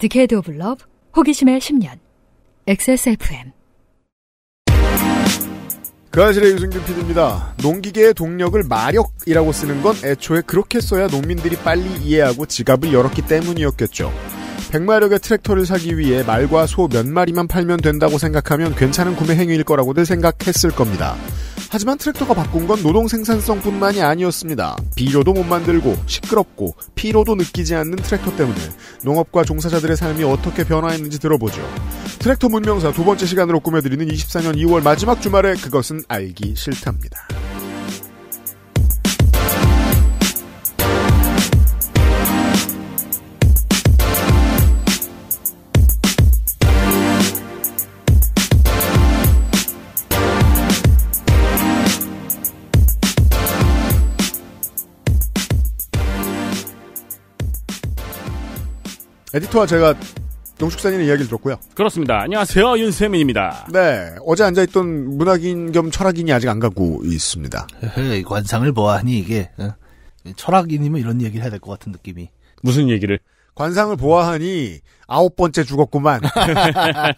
디케이드 오브 러브 호기심의 10년 XSFM 그아실의 유승균 PD입니다. 농기계의 동력을 마력이라고 쓰는 건 애초에 그렇게 써야 농민들이 빨리 이해하고 지갑을 열었기 때문이었겠죠. 100마력의 트랙터를 사기 위해 말과 소 몇 마리만 팔면 된다고 생각하면 괜찮은 구매 행위일 거라고들 생각했을 겁니다. 하지만 트랙터가 바꾼 건 노동 생산성뿐만이 아니었습니다. 비료도 못 만들고 시끄럽고 피로도 느끼지 않는 트랙터 때문에 농업과 종사자들의 삶이 어떻게 변화했는지 들어보죠. 트랙터 문명사 두 번째 시간으로 꾸며드리는 24년 2월 마지막 주말에 그것은 알기 싫답니다. 에디터와 제가 농축산인의 이야기를 들었고요. 그렇습니다. 안녕하세요. 윤세민입니다. 네. 어제 앉아있던 문학인 겸 철학인이 아직 안 가고 있습니다. 관상을 보아하니 이게 어? 철학인이면 이런 얘기를 해야 될 것 같은 느낌이. 무슨 얘기를? 관상을 보아하니 아홉 번째 죽었구만.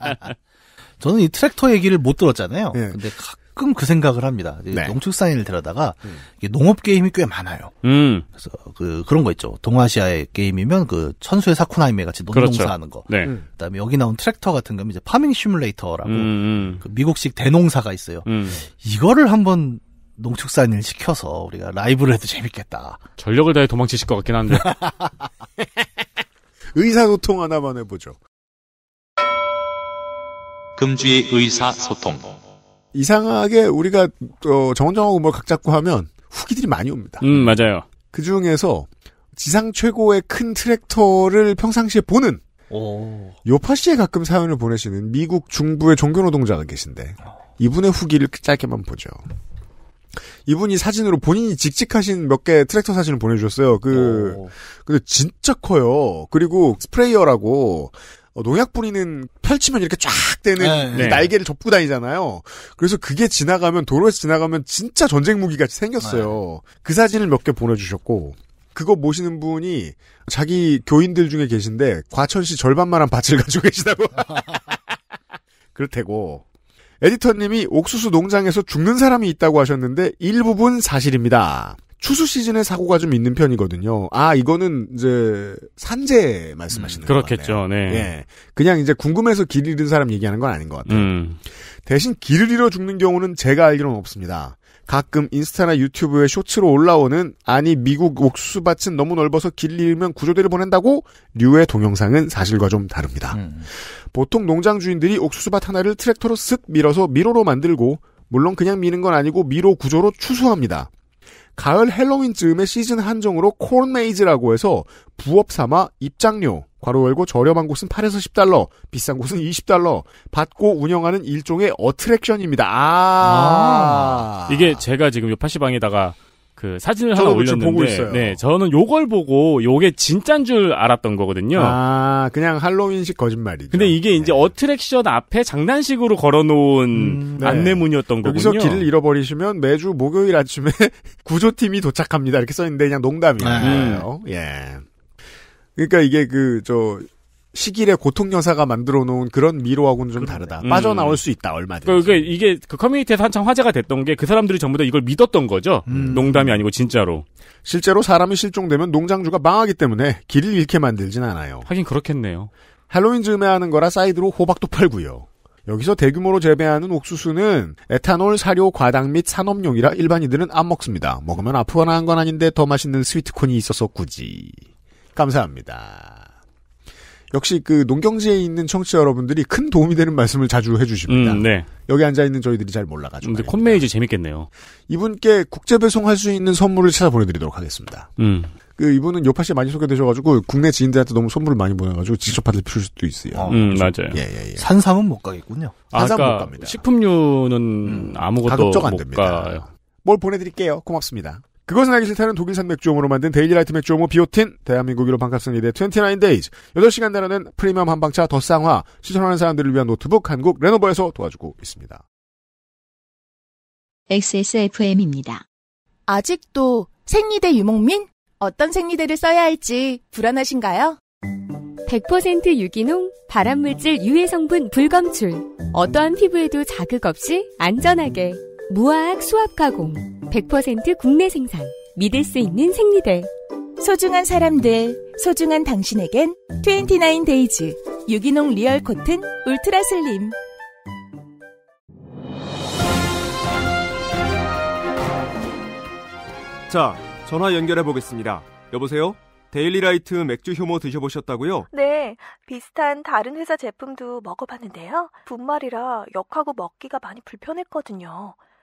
저는 이 트랙터 얘기를 못 들었잖아요. 네. 근데 각 가끔 그 생각을 합니다. 네. 농축산인을 데려다가 음. 농업 게임이 꽤 많아요. 음. 그래서 그 그런 거 있죠. 동아시아의 게임이면 그 천수의 사쿠나이메 같이 농농사하는 그렇죠. 거. 네. 음. 그다음에 여기 나온 트랙터 같은 거면 이제 파밍 시뮬레이터라고 음, 음. 그 미국식 대농사가 있어요. 이거를 한번 농축산인을 시켜서 우리가 라이브를 해도 재밌겠다. 전력을 다해 도망치실 것 같긴 한데. 의사소통 하나만 해보죠. 금주의 의사소통. 이상하게 우리가 어, 정원정하고 뭘 각잡고 하면 후기들이 많이 옵니다. 음 맞아요. 그 중에서 지상 최고의 큰 트랙터를 평상시에 보는 오. 요파시에 가끔 사연을 보내시는 미국 중부의 종교노동자가 계신데 이분의 후기를 짧게만 보죠. 이분이 사진으로 본인이 직직하신 몇 개 트랙터 사진을 보내주셨어요. 그, 오. 근데 진짜 커요. 그리고 스프레이어라고 어, 농약 뿌리는 펼치면 이렇게 쫙 되는 네, 네. 날개를 접고 다니잖아요. 그래서 그게 지나가면 도로에서 지나가면 진짜 전쟁 무기 같이 생겼어요. 네. 그 사진을 몇 개 보내주셨고 그거 모시는 분이 자기 교인들 중에 계신데 과천시 절반만한 밭을 가지고 계시다고. 그렇대고 에디터님이 옥수수 농장에서 죽는 사람이 있다고 하셨는데 일부분 사실입니다. 추수 시즌에 사고가 좀 있는 편이거든요. 아 이거는 이제 산재 말씀하시는 음, 그렇겠죠. 네. 예. 그냥 이제 궁금해서 길 잃은 사람 얘기하는 건 아닌 것 같아요. 음. 대신 길을 잃어 죽는 경우는 제가 알기로는 없습니다. 가끔 인스타나 유튜브에 쇼츠로 올라오는 아니 미국 옥수수밭은 너무 넓어서 길 잃으면 구조대를 보낸다고 류의 동영상은 사실과 좀 다릅니다. 음. 보통 농장 주인들이 옥수수밭 하나를 트랙터로 쓱 밀어서 미로로 만들고 물론 그냥 미는 건 아니고 미로 구조로 추수합니다. 가을 헬로윈 즈음의 시즌 한정으로 콘메이즈라고 해서 부업 삼아 입장료, 괄호 열고 저렴한 곳은 8에서 10달러, 비싼 곳은 20달러, 받고 운영하는 일종의 어트랙션입니다. 아. 아. 이게 제가 지금 요파시방에다가 그 사진을 하나 올렸는데 네, 저는 요걸 보고 요게 진짠 줄 알았던 거거든요. 아, 그냥 할로윈식 거짓말이죠. 근데 이게 네. 이제 어트랙션 앞에 장난식으로 걸어 놓은 음, 네. 안내문이었던 거군요. 여기서 길을 잃어버리시면 매주 목요일 아침에 구조팀이 도착합니다. 이렇게 써 있는데 그냥 농담이에요. 아. 예. 그러니까 이게 그저 시길의 고통 여사가 만들어 놓은 그런 미로하고는 좀 다르다. 음. 빠져나올 수 있다, 얼마든지. 그러 그러니까 이게 그 커뮤니티에서 한창 화제가 됐던 게 그 사람들이 전부 다 이걸 믿었던 거죠. 음. 농담이 아니고 진짜로. 실제로 사람이 실종되면 농장주가 망하기 때문에 길을 잃게 만들진 않아요. 하긴 그렇겠네요. 할로윈 즈음에 하는 거라 사이드로 호박도 팔고요. 여기서 대규모로 재배하는 옥수수는 에탄올 사료 과당 및 산업용이라 일반인들은 안 먹습니다. 먹으면 아프거나 한 건 아닌데 더 맛있는 스위트콘이 있어서 굳이. 감사합니다. 역시 그 농경지에 있는 청취자 여러분들이 큰 도움이 되는 말씀을 자주 해주십니다. 음, 네. 여기 앉아 있는 저희들이 잘 몰라가지고. 근데 콘메이즈 재밌겠네요. 이분께 국제 배송할 수 있는 선물을 찾아 보내드리도록 하겠습니다. 음. 그 이분은 요파 씨 많이 소개되셔가지고 국내 지인들한테 너무 선물을 많이 보내가지고 직접 받을 필 수도 있어요. 아, 음 그렇죠. 맞아요. 예, 예, 예. 산삼은 못 가겠군요. 산삼 아, 못 갑니다. 식품류는 음, 아무것도 가급적 안 됩니다. 가요. 뭘 보내드릴게요. 고맙습니다. 그것은 알기 싫다는 독일산 맥주용으로 만든 데일리라이트 맥주용모 비오틴, 대한민국으로 반값습니다 29데이즈, 8시간 달하는 프리미엄 한방차 더 쌍화, 시선하는 사람들을 위한 노트북 한국 레노버에서 도와주고 있습니다. XSFM입니다. 아직도 생리대 유목민? 어떤 생리대를 써야 할지 불안하신가요? 100% 유기농, 발암물질 유해 성분 불검출. 어떠한 피부에도 자극 없이 안전하게. 무화학 수압 가공 100% 국내 생산 믿을 수 있는 생리대 소중한 사람들 소중한 당신에겐 29 데이즈 유기농 리얼 코튼 울트라 슬림 자 전화 연결해 보겠습니다 여보세요 데일리라이트 맥주 효모 드셔보셨다고요? 네, 비슷한 다른 회사 제품도 먹어봤는데요. 분말이라 역하고 먹기가 많이 불편했거든요.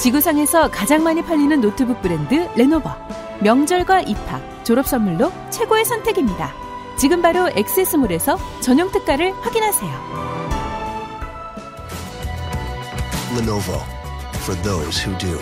지구상에서 가장 많이 팔리는 노트북 브랜드 레노버. 명절과 입학, 졸업 선물로 최고의 선택입니다. 지금 바로 엑세스몰에서 전용 특가를 확인하세요. Lenovo for those who do.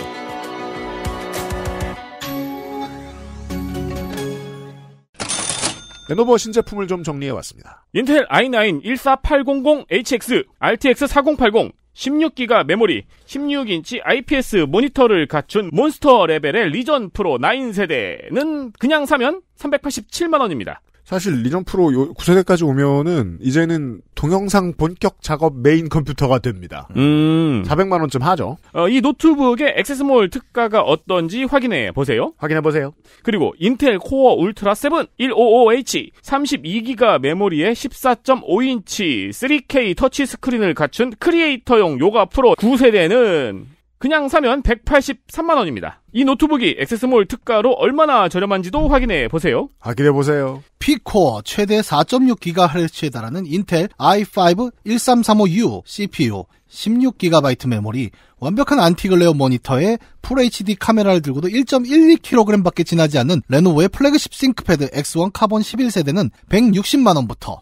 레노버 신제품을 좀 정리해 왔습니다. 인텔 i9 14800HX, RTX 4080, 16기가 메모리, 16인치 IPS 모니터를 갖춘 몬스터 레벨의 리전 프로 9세대는 그냥 사면 387만원입니다. 사실 리전 프로 9세대까지 오면은 이제는 동영상 본격 작업 메인 컴퓨터가 됩니다. 음. 400만 원쯤 하죠. 어, 이 노트북의 액세스몰 특가가 어떤지 확인해 보세요. 확인해 보세요. 그리고 인텔 코어 울트라 7 155H 32기가 메모리에 14.5인치 3K 터치 스크린을 갖춘 크리에이터용 요가 프로 9세대는 그냥 사면 183만원입니다. 이 노트북이 액세스몰 특가로 얼마나 저렴한지도 확인해 보세요. 확인해 보세요. 피코어 최대 4.6GHz에 달하는 인텔 i5 1335U CPU 16GB 메모리, 완벽한 안티글레어 모니터에 FHD 카메라를 들고도 1.12kg밖에 지나지 않는 레노버의 플래그십 싱크패드 X1 카본 11세대는 160만원부터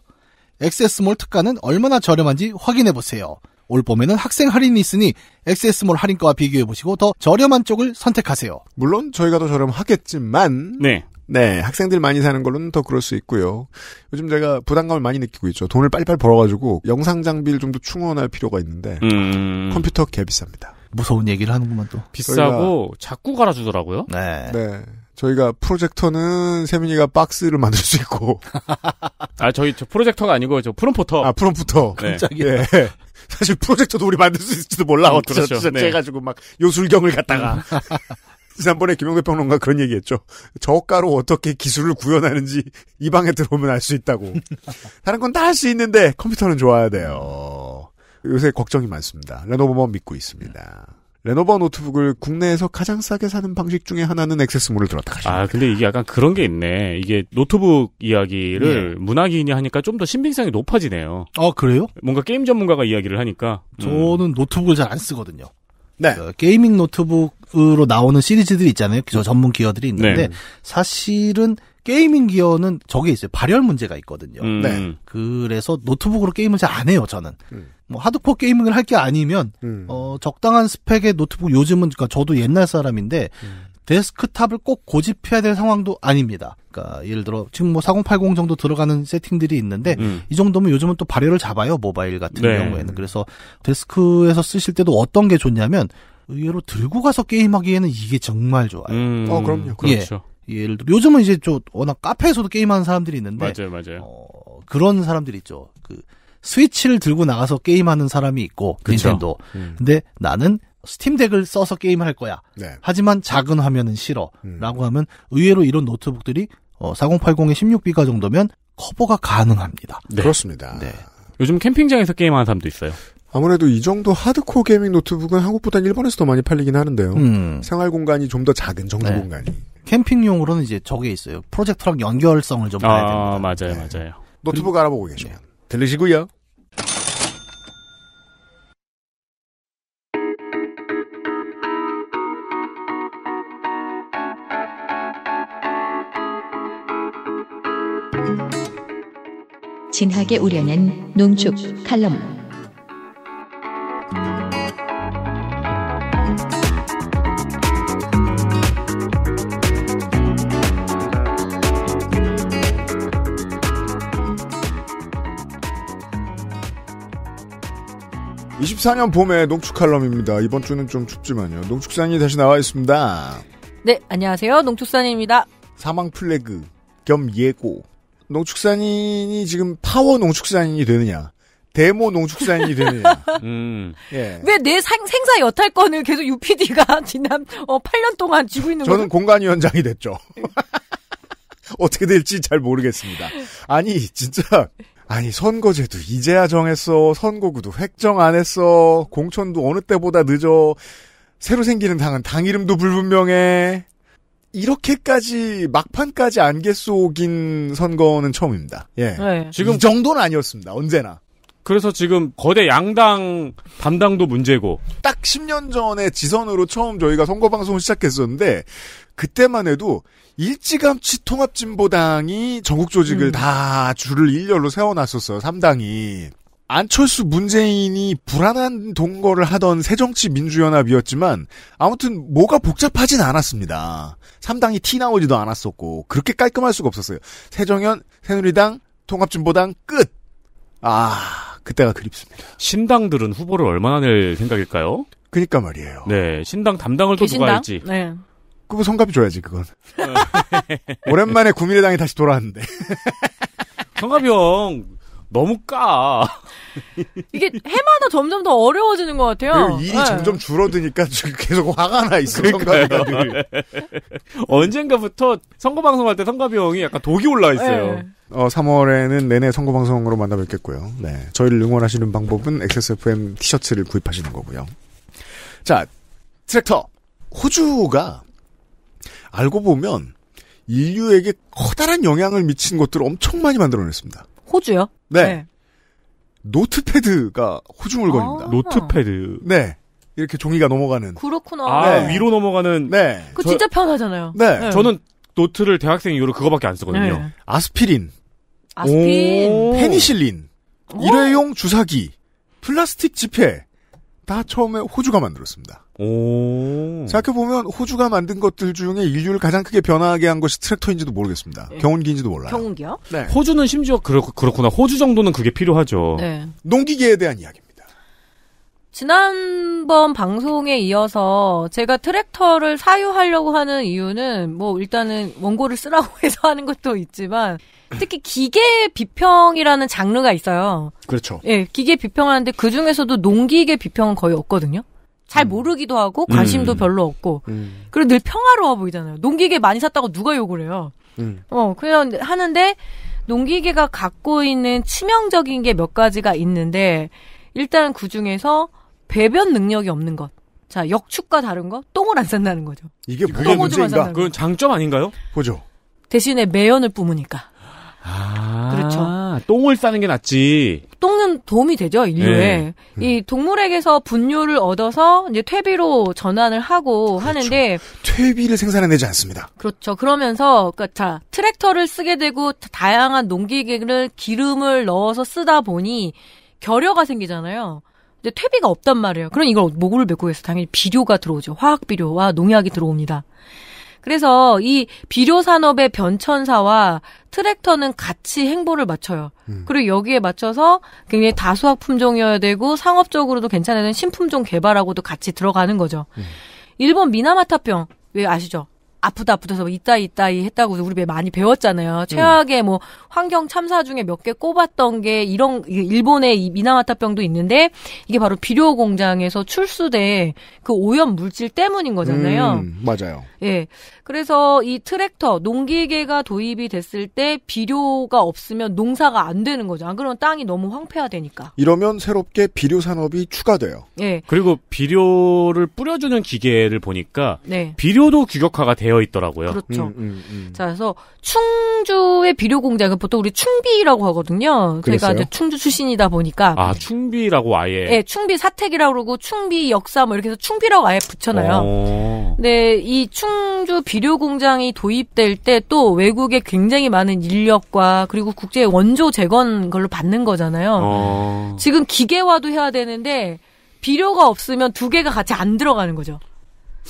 액세스몰 특가는 얼마나 저렴한지 확인해 보세요. 올 봄에는 학생 할인이 있으니 엑세스몰 할인가와 비교해 보시고 더 저렴한 쪽을 선택하세요. 물론 저희가 더 저렴하겠지만 네. 네, 학생들 많이 사는 걸로는 더 그럴 수 있고요. 요즘 제가 부담감을 많이 느끼고 있죠. 돈을 빨리빨리 벌어가지고 영상 장비를 좀 더 충원할 필요가 있는데 음... 컴퓨터 개 비쌉니다. 무서운 얘기를 하는구만 또. 비싸고 저희가... 자꾸 갈아주더라고요. 네. 네. 저희가 프로젝터는 세민이가 박스를 만들 수 있고. 아, 저희 저 프로젝터가 아니고 저 프롬포터. 아, 프롬포터. 네. 깜짝이야. 예. 사실 프로젝터도 우리 만들 수 있을지도 몰라. 음, 어떻게 그렇죠. 네. 해가지고 막 요술경을 갖다가. 음. 지난번에 김용대 평론가 그런 얘기했죠. 저가로 어떻게 기술을 구현하는지 이 방에 들어오면 알 수 있다고. 다른 건 다 할 수 있는데 컴퓨터는 좋아야 돼요. 요새 걱정이 많습니다. 레노버만 믿고 있습니다. 레노버 노트북을 국내에서 가장 싸게 사는 방식 중에 하나는 액세스몰을 들었다 가죠. 아, 근데 이게 약간 그런 게 있네. 이게 노트북 이야기를 네. 문학인이 하니까 좀 더 신빙성이 높아지네요. 어, 그래요? 뭔가 게임 전문가가 이야기를 하니까. 저는 음. 노트북을 잘 안 쓰거든요. 네. 그 게이밍 노트북으로 나오는 시리즈들이 있잖아요. 저 전문 기어들이 있는데 네. 사실은 게이밍 기어는 저게 있어요. 발열 문제가 있거든요. 음. 네. 그래서 노트북으로 게임을 잘 안 해요, 저는. 음. 뭐 하드코어 게이밍을 할 게 아니면 음. 어 적당한 스펙의 노트북 요즘은 그니까 저도 옛날 사람인데 음. 데스크탑을 꼭 고집해야 될 상황도 아닙니다. 그니까 예를 들어 지금 뭐4080 정도 들어가는 세팅들이 있는데 음. 이 정도면 요즘은 또 발열을 잡아요 모바일 같은 네. 경우에는 그래서 데스크에서 쓰실 때도 어떤 게 좋냐면 의외로 들고 가서 게임하기에는 이게 정말 좋아요. 음. 어 그럼요. 예. 그렇죠. 예. 예를 들어 요즘은 이제 좀 워낙 카페에서도 게임하는 사람들이 있는데 맞아요, 맞아요. 어, 그런 사람들이 있죠. 그 스위치를 들고 나가서 게임하는 사람이 있고 그쵸. 닌텐도. 음. 근데 나는 스팀덱을 써서 게임할 거야. 네. 하지만 작은 화면은 싫어. 음. 라고 하면 의외로 이런 노트북들이 어, 4080에 1 6비가 정도면 커버가 가능합니다. 네. 그렇습니다. 네. 요즘 캠핑장에서 게임하는 사람도 있어요. 아무래도 이 정도 하드코어 게이밍 노트북은 한국보다는 일본에서 더 많이 팔리긴 하는데요. 음. 생활 공간이 좀 더 작은 정주 네. 공간이. 캠핑용으로는 이제 저게 있어요. 프로젝터랑 연결성을 좀 봐야 아, 됩니다. 맞아요, 네. 맞아요. 노트북 그리고, 알아보고 계시면 네. 들리시고요. 진하게 우려낸 농축 칼럼 24년 봄의 농축 칼럼입니다. 이번 주는 좀 춥지만요. 농축산이 다시 나와 있습니다. 네, 안녕하세요. 농축산입니다. 사망 플래그 겸 예고. 농축산인이 지금 파워 농축산인이 되느냐? 데모 농축산인이 되느냐? 음. 예. 왜 내 생사 여탈권을 계속 UPD가 지난 어, 8년 동안 쥐고 있는 거죠? 저는 공간위원장이 됐죠. 어떻게 될지 잘 모르겠습니다. 아니, 진짜 아니 선거제도 이제야 정했어 선거구도 획정 안 했어 공천도 어느 때보다 늦어 새로 생기는 당은 당 이름도 불분명해 이렇게까지 막판까지 안개 속인 선거는 처음입니다. 예, 네. 지금 이 정도는 아니었습니다. 언제나. 그래서 지금 거대 양당 담당도 문제고 딱 10년 전에 지선으로 처음 저희가 선거 방송을 시작했었는데 그때만 해도 일찌감치 통합진보당이 전국 조직을 음. 다 줄을 일렬로 세워놨었어요. 3당이. 안철수 문재인이 불안한 동거를 하던 새정치민주연합이었지만 아무튼 뭐가 복잡하진 않았습니다. 3당이 티 나오지도 않았었고 그렇게 깔끔할 수가 없었어요. 새정연, 새누리당, 통합진보당 끝. 아 그때가 그립습니다. 신당들은 후보를 얼마나 낼 생각일까요? 그니까 말이에요. 네 신당 담당을 또신당 누가 할지. 네. 그거 성갑이 줘야지 그건. 네. 오랜만에 국민의당이 다시 돌아왔는데. 성갑이 형 너무 까. 이게 해마다 점점 더 어려워지는 것 같아요. 일이 네. 점점 줄어드니까 지금 계속 화가 나 있어. 성갑이가 언젠가부터 선거 방송할 때 성갑이 형이 약간 독이 올라 있어요. 네. 어, 3월에는 내내 선거 방송으로 만나뵙겠고요. 네, 저희를 응원하시는 방법은 XSFM 티셔츠를 구입하시는 거고요. 자, 트랙터 호주가 알고 보면 인류에게 커다란 영향을 미친 것들을 엄청 많이 만들어냈습니다. 호주요? 네. 네. 노트패드가 호주 물건입니다. 아~ 노트패드. 네. 이렇게 종이가 넘어가는. 그렇구나. 아, 네. 위로 넘어가는. 네. 그 진짜 편하잖아요. 네. 네. 저는 노트를 대학생 이후로 그거밖에 안 쓰거든요. 네. 아스피린. 아스피린. 페니실린. 어? 일회용 주사기. 플라스틱 지폐. 다 처음에 호주가 만들었습니다. 오. 생각해보면 호주가 만든 것들 중에 인류를 가장 크게 변화하게 한 것이 트랙터인지도 모르겠습니다. 네. 경운기인지도 몰라요. 경운기요? 네. 호주는 심지어 그렇, 그렇구나. 호주 정도는 그게 필요하죠. 네. 농기계에 대한 이야기입니다. 지난번 방송에 이어서 제가 트랙터를 사유하려고 하는 이유는 뭐 일단은 원고를 쓰라고 해서 하는 것도 있지만 특히 기계 비평이라는 장르가 있어요. 그렇죠. 예, 기계 비평하는데 그 중에서도 농기계 비평은 거의 없거든요. 잘 음. 모르기도 하고 관심도 음. 별로 없고 음. 그리고 늘 평화로워 보이잖아요. 농기계 많이 샀다고 누가 욕을 해요. 음. 어, 그냥 하는데 농기계가 갖고 있는 치명적인 게 몇 가지가 있는데 일단 그 중에서 배변 능력이 없는 것. 자, 역축과 다른 거 똥을 안 싼다는 거죠. 이게 뭐게 문제인가? 그건 장점 아닌가요? 보죠. 대신에 매연을 뿜으니까. 아, 그렇죠. 똥을 싸는 게 낫지. 똥은 도움이 되죠 인류에. 네. 이 음. 동물에게서 분뇨를 얻어서 이제 퇴비로 전환을 하고 그렇죠. 하는데 퇴비를 생산해내지 않습니다. 그렇죠. 그러면서 그러니까 자 트랙터를 쓰게 되고 다양한 농기계를 기름을 넣어서 쓰다 보니 결여가 생기잖아요. 이제 퇴비가 없단 말이에요. 그럼 이걸 목을메고 해서 당연히 비료가 들어오죠. 화학 비료와 농약이 들어옵니다. 그래서 이 비료 산업의 변천사와 트랙터는 같이 행보를 맞춰요. 음. 그리고 여기에 맞춰서 굉장히 다수학 품종이어야 되고 상업적으로도 괜찮은 신품종 개발하고도 같이 들어가는 거죠. 음. 일본 미나마타병 왜 아시죠? 아프다 아프다 서 뭐 이따 이따이 했다고 우리 배 많이 배웠잖아요. 음. 최악의 음. 뭐 환경 참사 중에 몇 개 꼽았던 게 이런 일본의 이 미나마타병도 있는데 이게 바로 비료 공장에서 출수된 그 오염 물질 때문인 거잖아요. 음, 맞아요. 예. 그래서 이 트랙터 농기계가 도입이 됐을 때 비료가 없으면 농사가 안 되는 거죠. 안 그러면 땅이 너무 황폐화되니까. 이러면 새롭게 비료 산업이 추가돼요. 예. 그리고 비료를 뿌려주는 기계를 보니까 네. 비료도 규격화가 되어 되어 있더라고요. 그렇죠. 음, 음, 음. 자, 그래서 충주의 비료 공장은 보통 우리 충비라고 하거든요. 그러니까 그랬어요? 제가 충주 출신이다 보니까 아 충비라고 아예 네, 충비 사택이라고 그러고 충비 역사 뭐 이렇게 해서 충비라고 아예 붙여놔요. 오. 이 충주 비료 공장이 도입될 때 또외국에 굉장히 많은 인력과 그리고 국제 원조 재건 걸로 받는 거잖아요. 오. 어. 지금 기계화도 해야 되는데 비료가 없으면 두 개가 같이 안 들어가는 거죠. 그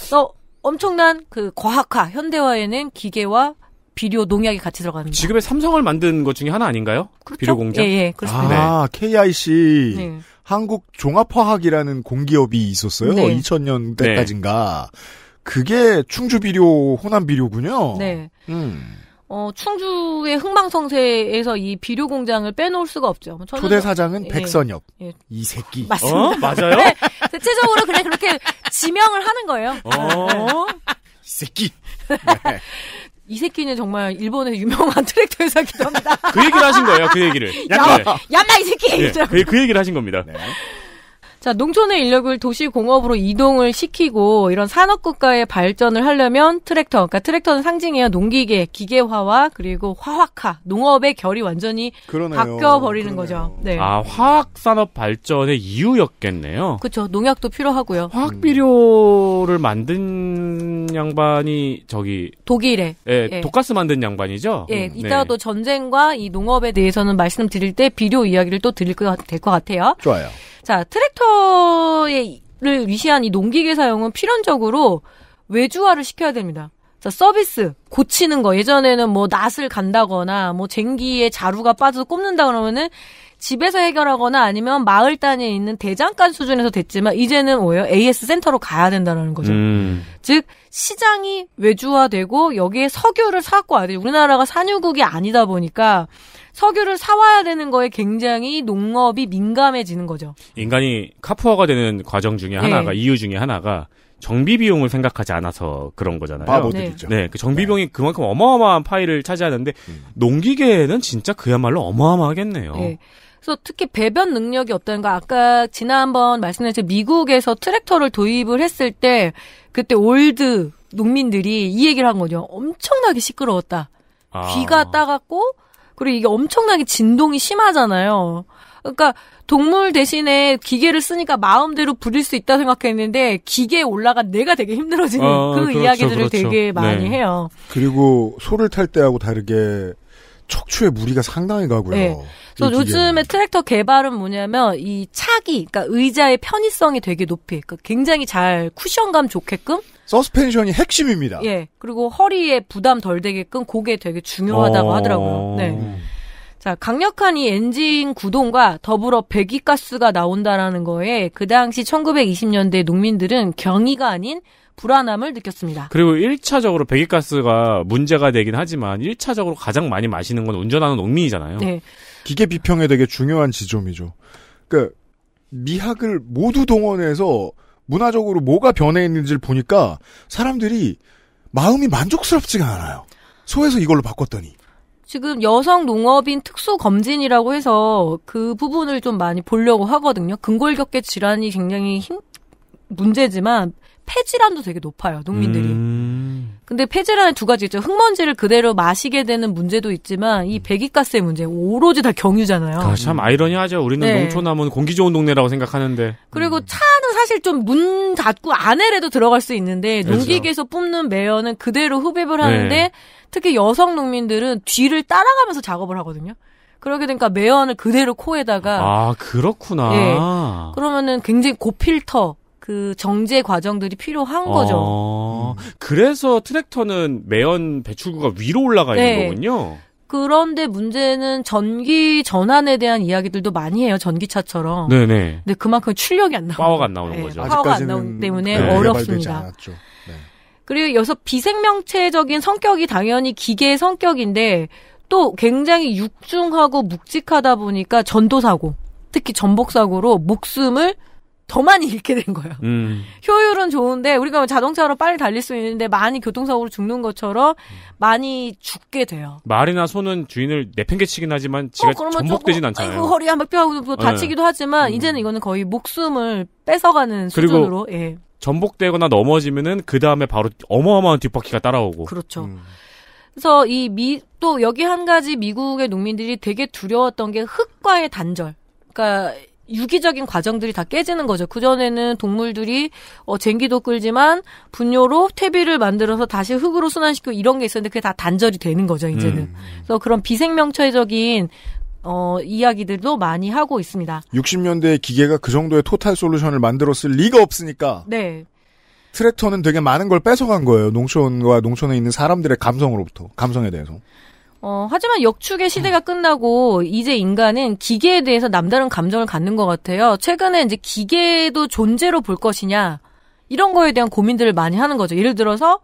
엄청난 그 과학화, 현대화에는 기계와 비료 농약이 같이 들어가는 거. 지금의 삼성을 만든 것 중에 하나 아닌가요? 그렇죠? 비료 공장. 예, 예, 그렇습니다. 아, 아 KIC 네. 한국 종합화학이라는 공기업이 있었어요. 네. 2000년대까지인가. 그게 충주 비료, 호남 비료군요. 네. 음. 어, 충주의 흥망성세에서이 비료 공장을 빼놓을 수가 없죠. 천연... 뭐 초대 사장은 예. 백선엽. 예. 이 새끼. 어? 맞습니다. 어? 맞아요? 네, 대체적으로 그냥 그렇게 지명을 하는 거예요. 어? 이 새끼. 네. 이 새끼는 정말 일본의 유명한 트랙터 회사기도 합니다. 그 얘기를 하신 거예요, 그 얘기를. 야마, 야마 이 새끼! 네, 그, 그 얘기를 하신 겁니다. 네. 자, 농촌의 인력을 도시공업으로 이동을 시키고 이런 산업국가의 발전을 하려면 트랙터, 그러니까 트랙터는 상징이에요. 농기계, 기계화와 그리고 화학화, 농업의 결이 완전히 바뀌어버리는 거죠. 네. 아, 화학산업 발전의 이유였겠네요. 그렇죠. 농약도 필요하고요. 화학비료를 음. 만든 양반이 저기 독일에 예, 예. 독가스 만든 양반이죠. 예, 이따가 음, 네. 또 전쟁과 이 농업에 대해서는 말씀드릴 때 비료 이야기를 또 드릴 것, 될것 같아요. 좋아요. 자, 트랙터를 위시한 이 농기계 사용은 필연적으로 외주화를 시켜야 됩니다. 자, 서비스, 고치는 거. 예전에는 뭐 낫을 간다거나, 뭐 쟁기에 자루가 빠져서 꼽는다 그러면은 집에서 해결하거나 아니면 마을 단위에 있는 대장간 수준에서 됐지만 이제는 뭐예요? AS 센터로 가야 된다는 거죠. 음. 즉 시장이 외주화되고 여기에 석유를 사고 와야 돼. 우리나라가 산유국이 아니다 보니까 석유를 사와야 되는 거에 굉장히 농업이 민감해지는 거죠. 인간이 카푸화가 되는 과정 중에 네. 하나가 네. 이유 중에 하나가 정비 비용을 생각하지 않아서 그런 거잖아요. 바보들이죠. 네. 네, 그 정비 네. 비용이 그만큼 어마어마한 파일을 차지하는데 음. 농기계는 진짜 그야말로 어마어마하겠네요. 네. 그래서 특히 배변 능력이 어떤가 아까 지난번 말씀드린 미국에서 트랙터를 도입을 했을 때 그때 올드 농민들이 이 얘기를 한 거죠. 엄청나게 시끄러웠다. 아. 귀가 따갑고 그리고 이게 엄청나게 진동이 심하잖아요. 그러니까 동물 대신에 기계를 쓰니까 마음대로 부릴 수 있다 생각했는데 기계에 올라간 내가 되게 힘들어지는 아, 그 그렇죠, 이야기들을 그렇죠. 되게 많이 네. 해요. 그리고 소를 탈 때하고 다르게 척추에 무리가 상당히 가고요. 네. 그래서 요즘에 트랙터 개발은 뭐냐면 이 차기, 그러니까 의자의 편의성이 되게 높이, 그러니까 굉장히 잘 쿠션감 좋게끔. 서스펜션이 핵심입니다. 예. 그리고 허리에 부담 덜 되게끔 고게 되게 중요하다고 어... 하더라고요. 네. 자, 강력한 이 엔진 구동과 더불어 배기가스가 나온다라는 거에 그 당시 1920년대 농민들은 경의가 아닌 불안함을 느꼈습니다. 그리고 1차적으로 배기가스가 문제가 되긴 하지만 1차적으로 가장 많이 마시는 건 운전하는 농민이잖아요. 네. 기계 비평에 되게 중요한 지점이죠. 그러니까 미학을 모두 동원해서 문화적으로 뭐가 변해 있는지를 보니까 사람들이 마음이 만족스럽지가 않아요. 소에서 이걸로 바꿨더니. 지금 여성 농업인 특수 검진이라고 해서 그 부분을 좀 많이 보려고 하거든요. 근골격계 질환이 굉장히 힘 문제지만 폐질환도 되게 높아요 농민들이. 음... 근데 폐질환의 두 가지 있죠. 흙먼지를 그대로 마시게 되는 문제도 있지만 이 음. 배기가스의 문제 오로지 다 경유잖아요. 아, 참 아이러니하죠. 우리는 네. 농촌하면 공기 좋은 동네라고 생각하는데. 그리고 음. 차는 사실 좀 문 닫고 안에라도 들어갈 수 있는데 농기계에서 뽑는 매연은 그대로 흡입을 하는데 네. 특히 여성 농민들은 뒤를 따라가면서 작업을 하거든요. 그러게 되니까 매연을 그대로 코에다가 아 그렇구나. 네. 그러면은 굉장히 고필터 그 정제 과정들이 필요한 아, 거죠. 어, 그래서 트랙터는 매연 배출구가 위로 올라가 있는 네. 거군요. 그런데 문제는 전기 전환에 대한 이야기들도 많이 해요. 전기차처럼. 네네. 근데 그만큼 출력이 안 나오는 파워가 안 나오는 네, 거죠. 파워가 안 나오기 때문에 네. 어렵습니다. 네. 그리고 여기서 비생명체적인 성격이 당연히 기계의 성격인데 또 굉장히 육중하고 묵직하다 보니까 전도사고 특히 전복사고로 목숨을 더 많이 잃게 된 거예요. 음. 효율은 좋은데 우리가 뭐 자동차로 빨리 달릴 수 있는데 많이 교통사고로 죽는 것처럼 많이 죽게 돼요. 말이나 손은 주인을 내팽개치긴 하지만 어, 지가 어, 전복되진 않잖아요. 아이고, 허리 한번 뼈하고 또 뭐 네. 다치기도 네. 하지만 음. 이제는 이거는 거의 목숨을 뺏어가는 수준으로. 예. 전복되거나 넘어지면은 그 다음에 바로 어마어마한 뒷바퀴가 따라오고. 그렇죠. 음. 그래서 이미또 여기 한 가지 미국의 농민들이 되게 두려웠던 게 흙과의 단절. 그러니까 유기적인 과정들이 다 깨지는 거죠. 그전에는 동물들이 어, 쟁기도 끌지만 분뇨로 퇴비를 만들어서 다시 흙으로 순환시키고 이런 게 있었는데 그게 다 단절이 되는 거죠, 이제는. 음. 그래서 그런 비생명체적인 어, 이야기들도 많이 하고 있습니다. 60년대의 기계가 그 정도의 토탈 솔루션을 만들었을 리가 없으니까. 네. 트랙터는 되게 많은 걸 뺏어간 거예요. 농촌과 농촌에 있는 사람들의 감성으로부터, 감성에 대해서. 어, 하지만 역축의 시대가 끝나고 이제 인간은 기계에 대해서 남다른 감정을 갖는 것 같아요. 최근에 이제 기계도 존재로 볼 것이냐 이런 거에 대한 고민들을 많이 하는 거죠. 예를 들어서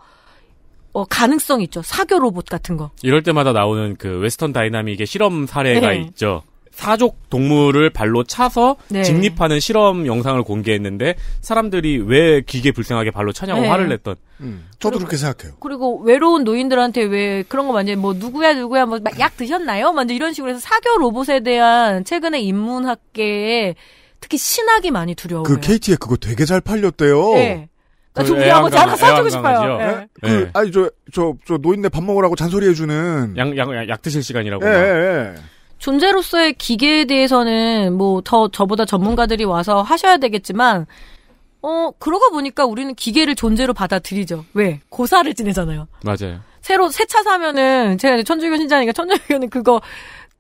어, 가능성 있죠. 사교 로봇 같은 거. 이럴 때마다 나오는 그 웨스턴 다이나믹의 실험 사례가 네. 있죠. 사족 동물을 발로 차서 네. 직립하는 실험 영상을 공개했는데 사람들이 왜 기계 불쌍하게 발로 차냐고 네. 화를 냈던. 음, 저도 그렇게 생각해요. 그리고 외로운 노인들한테 왜 그런 거 만져 뭐 누구야 누구야 뭐약 드셨나요? 먼저 이런 식으로 해서 사교 로봇에 대한 최근에 인문학계에 특히 신학이 많이 두려워요. 그 KT에 그거 되게 잘 팔렸대요. 네. 나좀 비리하고 하나 사주고 싶어요. 네. 그, 네. 아니, 저, 저, 저 노인네 밥 먹으라고 잔소리 해주는. 양, 양, 약 드실 시간이라고. 예, 예. 예. 존재로서의 기계에 대해서는 뭐 더 저보다 전문가들이 와서 하셔야 되겠지만 어 그러고 보니까 우리는 기계를 존재로 받아들이죠. 왜 고사를 지내잖아요. 맞아요. 새로 새 차 사면은 제가 천주교 신자니까 천주교는 그거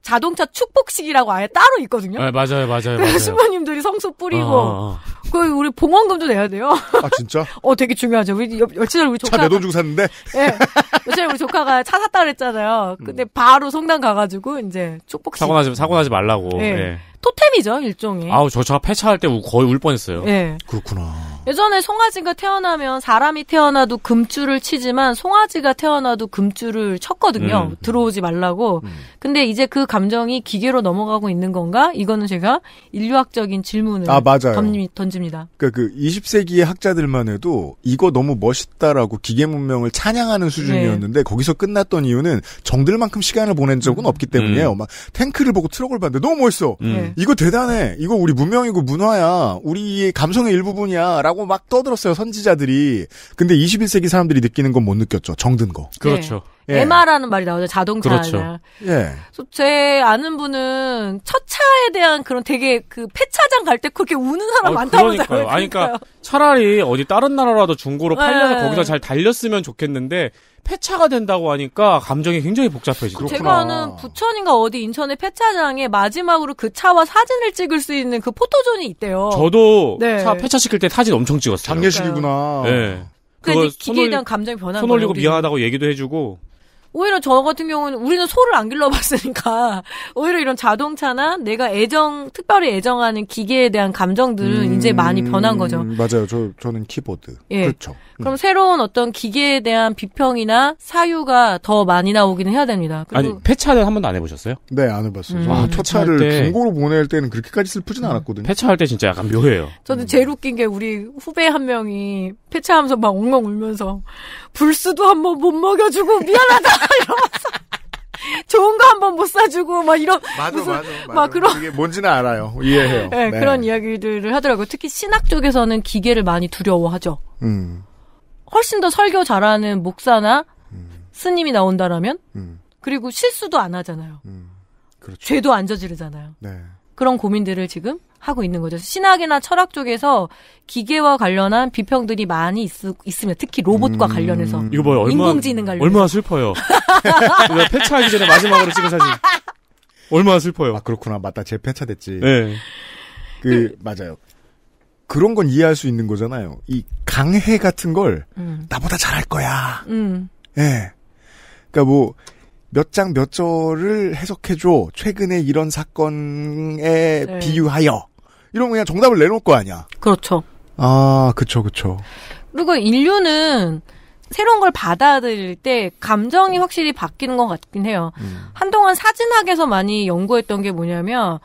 자동차 축복식이라고 아예 따로 있거든요. 네, 맞아요, 맞아요. 맞아요. 신부님들이 성수 뿌리고 어, 어. 어. 그 우리 봉헌금도 내야 돼요. 아 진짜? 어, 되게 중요하죠. 우리 며칠 전 우리 조카 차내돈 주고 샀는데. 예. 네, 며칠 우리 조카가 차 샀다 그랬잖아요. 근데 음. 바로 성당 가가지고 이제 축복식. 사고 나지 사고 나지 말라고. 예. 네. 네. 토템이죠 일종의. 아우 저 차 폐차할 때 거의 울 뻔했어요. 예. 그렇구나. 예전에 송아지가 태어나면 사람이 태어나도 금줄을 치지만 송아지가 태어나도 금줄을 쳤거든요. 음. 들어오지 말라고. 음. 근데 이제 그 감정이 기계로 넘어가고 있는 건가? 이거는 제가 인류학적인 질문을 아, 맞아요. 던집, 니다 그러니까 그 20세기의 학자들만 해도 이거 너무 멋있다라고 기계 문명을 찬양하는 수준이었는데 네. 거기서 끝났던 이유는 정들만큼 시간을 보낸 적은 음. 없기 때문이에요. 음. 막 탱크를 보고 트럭을 봤는데 너무 멋있어. 음. 네. 이거 대단해. 이거 우리 문명이고 문화야. 우리의 감성의 일부분이야라고 라고 막 떠들었어요, 선지자들이. 근데 21세기 사람들이 느끼는 건 못 느꼈죠. 정든 거. 그렇죠. 네. 예. 에마라는 말이 나오죠. 자동차. 그렇죠. 예. 제 아는 분은 첫 차에 대한 그런 되게 그 폐차장 갈 때 그렇게 우는 사람 어, 많다고 그러니까요. 아니 그러니까 차라리 어디 다른 나라라도 중고로 네. 팔려서 예. 거기서 잘 달렸으면 좋겠는데 폐차가 된다고 하니까 감정이 굉장히 복잡해지고 제가 아는 부천인가 어디 인천의 폐차장에 마지막으로 그 차와 사진을 찍을 수 있는 그 포토존이 있대요. 저도 네. 차 폐차시킬 때 사진 엄청 찍었어요. 장례식이구나. 네. 그 기계에 대한 감정이 변하는 손 올리고 미안하다고 얘기도 해주고 오히려 저 같은 경우는 우리는 소를 안 길러봤으니까 오히려 이런 자동차나 내가 애정 특별히 애정하는 기계에 대한 감정들은 음, 이제 많이 변한 거죠. 음, 맞아요. 저 저는 키보드. 예. 그렇죠. 그럼 새로운 어떤 기계에 대한 비평이나 사유가 더 많이 나오기는 해야 됩니다. 아니 폐차를 한 번도 안 해보셨어요? 네, 안 해봤어요. 음. 아, 아 폐차를 때... 중고로 보낼 때는 그렇게까지 슬프진 않았거든요. 폐차할 때 진짜 약간 묘해요. 저는 제일 웃긴 게 우리 후배 한 명이 폐차하면서 막 엉엉 울면서 불스도 한 번 못 먹여주고 미안하다 이러면서. 좋은 거 한 번 못 사주고 막 이런 맞아, 무슨 맞아, 맞아. 막 그런 그게 뭔지는 알아요 이해해요. 네, 네. 그런 이야기들을 하더라고요. 특히 신학 쪽에서는 기계를 많이 두려워하죠. 음. 훨씬 더 설교 잘하는 목사나 음. 스님이 나온다라면 음. 그리고 실수도 안 하잖아요. 음. 그렇죠. 죄도 안 저지르잖아요. 네. 그런 고민들을 지금 하고 있는 거죠. 신학이나 철학 쪽에서 기계와 관련한 비평들이 많이 있, 있으면 특히 로봇과 음. 관련해서 이거 뭐 얼마 인공지능 관련 얼마나 슬퍼요. 내가 폐차하기 전에 마지막으로 찍은 사진 얼마나 슬퍼요. 아 그렇구나 맞다 제 폐차됐지. 네. 그 맞아요. 그런 건 이해할 수 있는 거잖아요. 이 강해 같은 걸 음. 나보다 잘할 거야. 음. 예. 그러니까 뭐 몇 장몇 몇 절을 해석해 줘. 최근에 이런 사건에 네. 비유하여 이런 그냥 정답을 내놓을 거 아니야. 그렇죠. 아, 그쵸, 그쵸. 그리고 인류는 새로운 걸 받아들일 때 감정이 확실히 바뀌는 것 같긴 해요. 음. 한동안 사진학에서 많이 연구했던 게 뭐냐면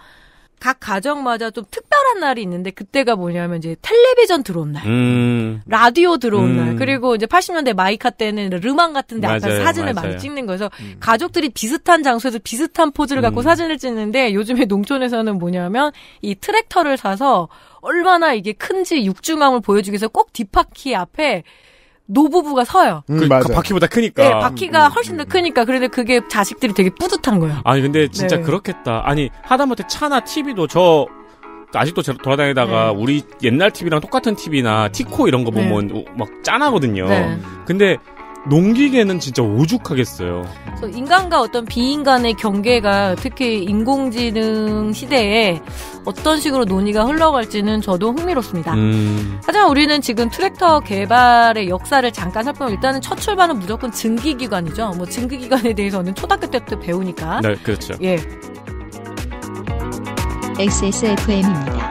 각 가정마다 좀 특별한 날이 있는데 그때가 뭐냐면 이제 텔레비전 들어온 날, 음. 라디오 들어온 음. 날, 그리고 이제 80년대 마이카 때는 르망 같은데 맞아요, 사진을 맞아요. 많이 찍는 거여서 음. 가족들이 비슷한 장소에서 비슷한 포즈를 갖고 음. 사진을 찍는데 요즘에 농촌에서는 뭐냐면 이 트랙터를 사서 얼마나 이게 큰지 육중함을 보여주기 위해서 꼭 뒷바퀴 앞에 노부부가 서요. 음, 그, 그, 바퀴보다 크니까. 네, 바퀴가 훨씬 더 크니까. 그런데 그게 자식들이 되게 뿌듯한 거야 아니, 근데 진짜 네. 그렇겠다. 아니, 하다못해 차나 TV도 저, 아직도 돌아다니다가 네. 우리 옛날 TV랑 똑같은 TV나 티코 이런 거 보면 네. 막 짠하거든요. 네. 근데 농기계는 진짜 오죽하겠어요. 인간과 어떤 비인간의 경계가 특히 인공지능 시대에 어떤 식으로 논의가 흘러갈지는 저도 흥미롭습니다. 음. 하지만 우리는 지금 트랙터 개발의 역사를 잠깐 살펴보면 일단은 첫 출발은 무조건 증기기관이죠. 뭐 증기기관에 대해서는 초등학교 때부터 배우니까. 네, 그렇죠. 예. XSFM입니다.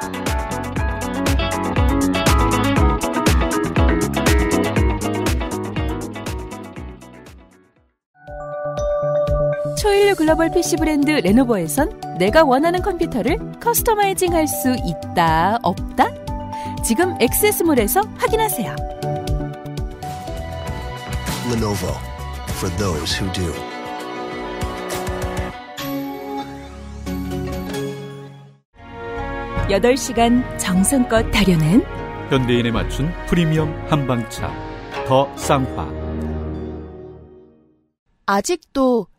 글로벌 PC 브랜드 레노버에선 내가 원하는 컴퓨터를 커스터마이징 할수 있다, 없다? 지금 액세스몰에서 확인하세요. Lenovo for those who do. 여 시간 정성껏 다려낸 현대인에 맞춘 프리미엄 한방차 더 쌍화 아직도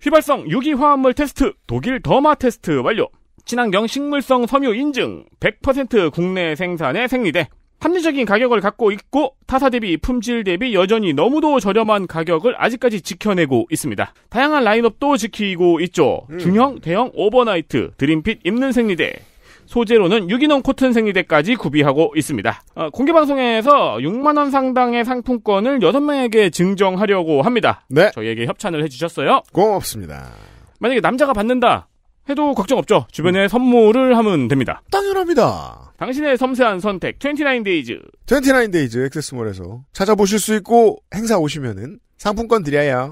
휘발성 유기화합물 테스트, 독일 더마 테스트 완료. 친환경 식물성 섬유 인증, 100% 국내 생산의 생리대. 합리적인 가격을 갖고 있고 타사 대비 품질 대비 여전히 너무도 저렴한 가격을 아직까지 지켜내고 있습니다. 다양한 라인업도 지키고 있죠. 음. 중형, 대형, 오버나이트, 드림핏, 입는 생리대, 소재로는 유기농 코튼 생리대까지 구비하고 있습니다. 어, 공개 방송에서 6만 원 상당의 상품권을 6명에게 증정하려고 합니다. 네. 저희에게 협찬을 해주셨어요. 고맙습니다. 만약에 남자가 받는다 해도 걱정 없죠. 주변에 음. 선물을 하면 됩니다. 당연합니다. 당신의 섬세한 선택 29데이즈 29데이즈 액세스몰에서 찾아보실 수 있고 행사 오시면은 상품권 드려요.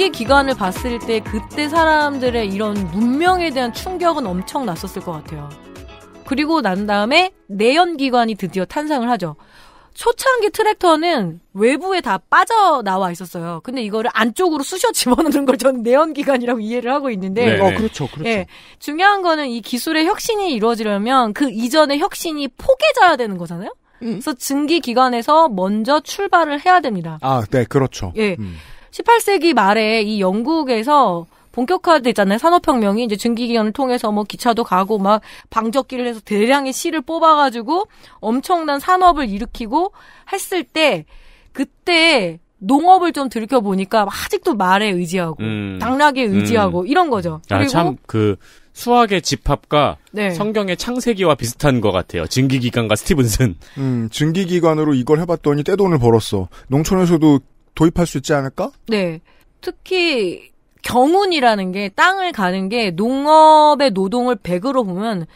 그게 기간을 봤을 때 그때 사람들의 이런 문명에 대한 충격은 엄청 났었을 것 같아요. 그리고 난 다음에 내연기관이 드디어 탄생을 하죠. 초창기 트랙터는 외부에 다 빠져나와 있었어요. 근데 이거를 안쪽으로 쑤셔 집어넣는 걸 저는 내연기관이라고 이해를 하고 있는데. 네. 네. 어, 그렇죠. 그렇죠. 네. 중요한 거는 이 기술의 혁신이 이루어지려면 그 이전의 혁신이 포개져야 되는 거잖아요? 음. 그래서 증기 기관에서 먼저 출발을 해야 됩니다. 아, 네, 그렇죠. 예. 음. 18세기 말에 이 영국에서 본격화되잖아요. 산업혁명이 이제 증기기관을 통해서 뭐 기차도 가고 막 방적기를 해서 대량의 씨를 뽑아가지고 엄청난 산업을 일으키고 했을 때 그때 농업을 좀 들켜 보니까 아직도 말에 의지하고 음, 당락에 음. 의지하고 음. 이런 거죠. 아, 참 그 수학의 집합과 네. 성경의 창세기와 비슷한 것 같아요. 증기기관과 스티븐슨. 음, 증기기관으로 이걸 해봤더니 떼돈을 벌었어. 농촌에서도 도입할 수 있지 않을까? 네. 특히 경운이라는 게 땅을 가는 게 농업의 노동을 100으로 보면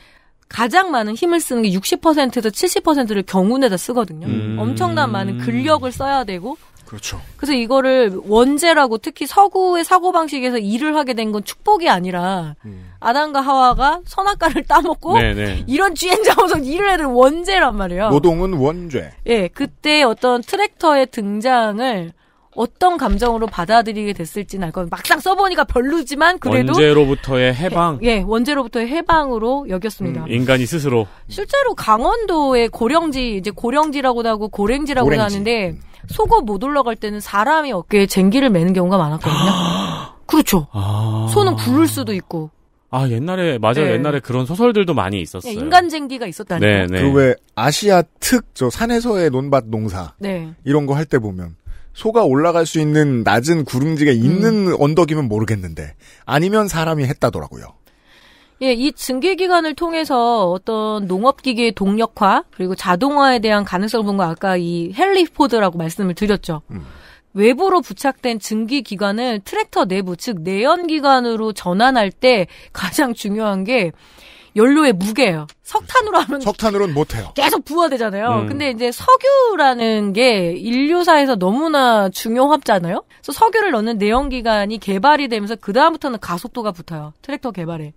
가장 많은 힘을 쓰는 게 60%에서 70%를 경운에다 쓰거든요. 음. 엄청난 많은 근력을 써야 되고 그렇죠. 그래서 이거를 원죄라고 특히 서구의 사고방식에서 일을 하게 된 건 축복이 아니라 음. 아담과 하와가 선악과를 따먹고 네네. 네. 이런 쥐엔자면서 일을 해는 원죄란 말이에요. 노동은 원죄. 예, 그때 어떤 트랙터의 등장을 어떤 감정으로 받아들이게 됐을지는 알건 막상 써보니까 별로지만 그래도 원죄로부터의 해방 예, 예 원죄로부터의 해방으로 여겼습니다. 음, 인간이 스스로 실제로 강원도의 고령지 이제 고령지라고도 하고 고랭지라고도 고랭지. 하는데 속옷못 올라갈 때는 사람이 어깨에 쟁기를 매는 경우가 많았거든요. 그렇죠. 아... 손은 부를 수도 있고. 아 옛날에 맞아요. 네. 옛날에 그런 소설들도 많이 있었어요. 예, 인간쟁기가 있었다는. 네, 네. 그왜 아시아 특저 산에서의 논밭 농사 네. 이런 거 할 때 보면 소가 올라갈 수 있는 낮은 구름지가 음. 있는 음. 언덕이면 모르겠는데 아니면 사람이 했다더라고요. 예, 이 증기 기관을 통해서 어떤 농업 기계의 동력화 그리고 자동화에 대한 가능성을 본 거 아까 이헬리 포드라고 말씀을 드렸죠. 음. 외부로 부착된 증기 기관을 트랙터 내부 즉 내연 기관으로 전환할 때 가장 중요한 게 연료의 무게예요. 석탄으로 하면 석탄으로는 못해요. 계속 부화되잖아요. 음. 근데 이제 석유라는 게 인류사에서 너무나 중요합잖아요. 그래서 석유를 넣는 내연기관이 개발이 되면서 그 다음부터는 가속도가 붙어요. 트랙터 개발에.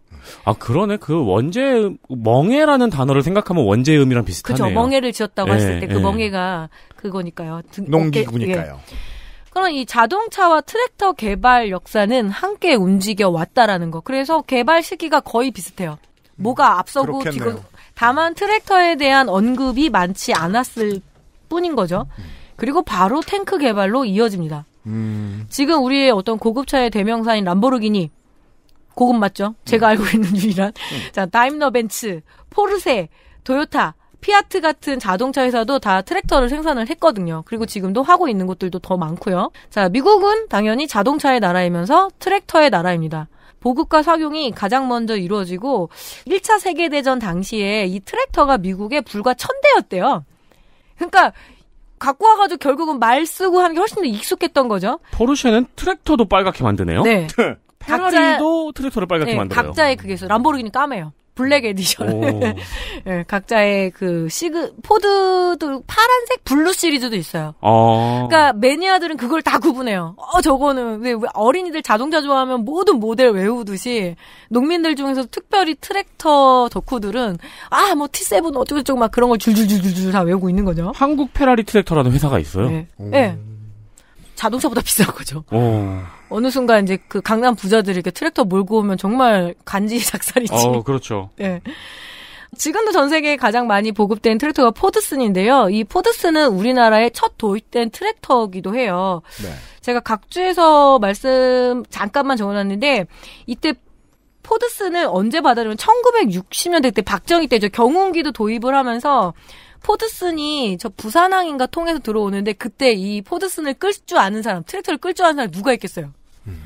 아 그러네. 그 원재 멍해라는 단어를 생각하면 원재음이랑 비슷하네요. 그죠. 렇 멍해를 지었다고 예, 했을 때그 예. 멍해가 그거니까요. 농기구니까요. 예. 그럼이 자동차와 트랙터 개발 역사는 함께 움직여 왔다라는 거. 그래서 개발 시기가 거의 비슷해요. 뭐가 앞서고 그렇 뒤고 다만 트랙터에 대한 언급이 많지 않았을 뿐인 거죠. 그리고 바로 탱크 개발로 이어집니다. 음. 지금 우리의 어떤 고급차의 대명사인 람보르기니 고급 맞죠? 제가 음. 알고 있는 유일한 음. 자 다임러 벤츠, 포르쉐, 도요타, 피아트 같은 자동차 회사도 다 트랙터를 생산을 했거든요. 그리고 지금도 하고 있는 것들도더 많고요. 자 미국은 당연히 자동차의 나라이면서 트랙터의 나라입니다. 보급과 착용이 가장 먼저 이루어지고 1차 세계대전 당시에 이 트랙터가 미국에 불과 천대였대요. 그러니까 갖고 와가지고 결국은 말 쓰고 하는 게 훨씬 더 익숙했던 거죠. 포르쉐는 트랙터도 빨갛게 만드네요. 네. 페라리도 트랙터를 빨갛게 네, 만들어요. 각자의 그게 있어요. 람보르기니 까매요. 블랙 에디션 네, 예, 각자의 그 시그 포드도 파란색 블루 시리즈도 있어요. 어. 그러니까 매니아들은 그걸 다 구분해요. 어 저거는 왜 어린이들 자동차 좋아하면 모든 모델 외우듯이 농민들 중에서 특별히 트랙터 덕후들은 아 뭐 T7 어쩌고저쩌고 막 그런 걸 줄줄줄줄줄 다 외우고 있는 거죠. 한국 페라리 트랙터라는 회사가 있어요. 네. 네. 자동차보다 비싼 거죠. 오. 어느 순간 이제 그 강남 부자들이 이렇게 트랙터 몰고 오면 정말 간지 작살이지. 어, 그렇죠. 네. 지금도 전 세계에 가장 많이 보급된 트랙터가 포드슨인데요. 이 포드슨은 우리나라의 첫 도입된 트랙터기도 해요. 네. 제가 각주에서 말씀 잠깐만 적어놨는데 이때 포드슨을 언제 받아들면 1960년대 때 박정희 때죠. 경운기도 도입을 하면서 포드슨이 저 부산항인가 통해서 들어오는데 그때 이 포드슨을 끌 줄 아는 사람, 트랙터를 끌 줄 아는 사람 누가 있겠어요? 음.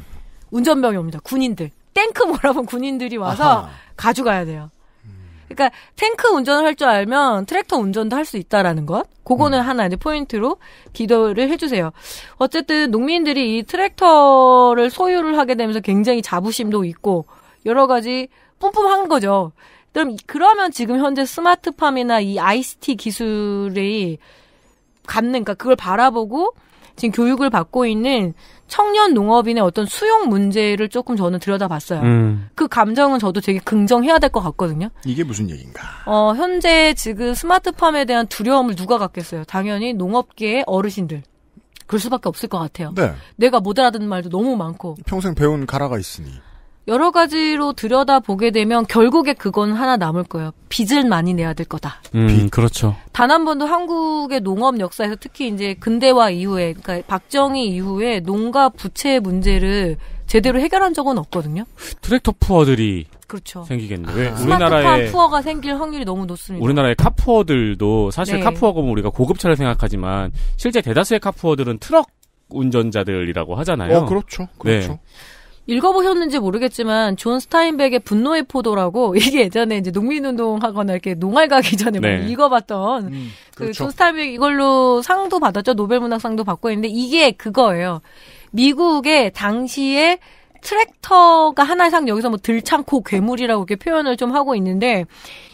운전병이 옵니다. 군인들. 탱크 몰아본 군인들이 와서 아하. 가져가야 돼요. 음. 그러니까 탱크 운전을 할 줄 알면 트랙터 운전도 할 수 있다라는 것. 그거는 음. 하나 이제 포인트로 기도를 해주세요. 어쨌든 농민들이 이 트랙터를 소유를 하게 되면서 굉장히 자부심도 있고 여러 가지 뿜뿜한 거죠. 그럼 그러면 지금 현재 스마트팜이나 이 ICT 기술이 갖는 그러니까 그걸 바라보고 지금 교육을 받고 있는 청년 농업인의 어떤 수용 문제를 조금 저는 들여다봤어요. 음. 그 감정은 저도 되게 긍정해야 될 것 같거든요. 이게 무슨 얘기인가? 어, 현재 지금 스마트팜에 대한 두려움을 누가 갖겠어요? 당연히 농업계의 어르신들. 그럴 수밖에 없을 것 같아요. 네. 내가 못 알아듣는 말도 너무 많고. 평생 배운 가라가 있으니. 여러 가지로 들여다 보게 되면 결국에 그건 하나 남을 거예요. 빚을 많이 내야 될 거다. 음, 빚. 그렇죠. 단 한 번도 한국의 농업 역사에서 특히 이제 근대화 이후에, 그러니까 박정희 이후에 농가 부채 문제를 제대로 해결한 적은 없거든요. 트랙터 푸어들이 그렇죠. 생기겠네요. 왜 아, 우리나라에 푸어가 생길 확률이 너무 높습니다. 우리나라의 카푸어들도 사실 네. 카푸어가 뭐 우리가 고급차를 생각하지만 실제 대다수의 카푸어들은 트럭 운전자들이라고 하잖아요. 어, 그렇죠. 그렇죠. 네. 읽어보셨는지 모르겠지만 존 스타인백의 분노의 포도라고 이게 예전에 이제 농민운동하거나 이렇게 농활 가기 전에 뭐 네. 읽어봤던 음, 그 그렇죠. 그존 스타인백 이걸로 상도 받았죠 노벨문학상도 받고 있는데 이게 그거예요. 미국의 당시에 트랙터가 하나상 여기서 뭐 들창코 괴물이라고 이렇게 표현을 좀 하고 있는데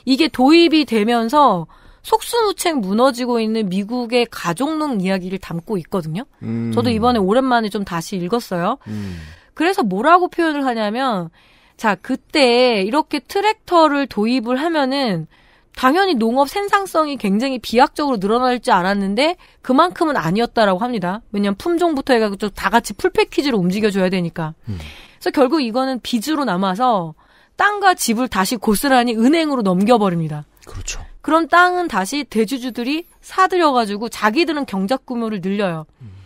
이게 도입이 되면서 속수무책 무너지고 있는 미국의 가족농 이야기를 담고 있거든요. 음. 저도 이번에 오랜만에 좀 다시 읽었어요. 음. 그래서 뭐라고 표현을 하냐면 자, 그때 이렇게 트랙터를 도입을 하면은 당연히 농업 생산성이 굉장히 비약적으로 늘어날 줄 알았는데 그만큼은 아니었다라고 합니다. 왜냐하면 품종부터 해가지고 다 같이 풀 패키지로 움직여줘야 되니까. 음. 그래서 결국 이거는 빚으로 남아서 땅과 집을 다시 고스란히 은행으로 넘겨버립니다. 그렇죠. 그럼 땅은 다시 대주주들이 사들여가지고 자기들은 경작 규모를 늘려요. 음.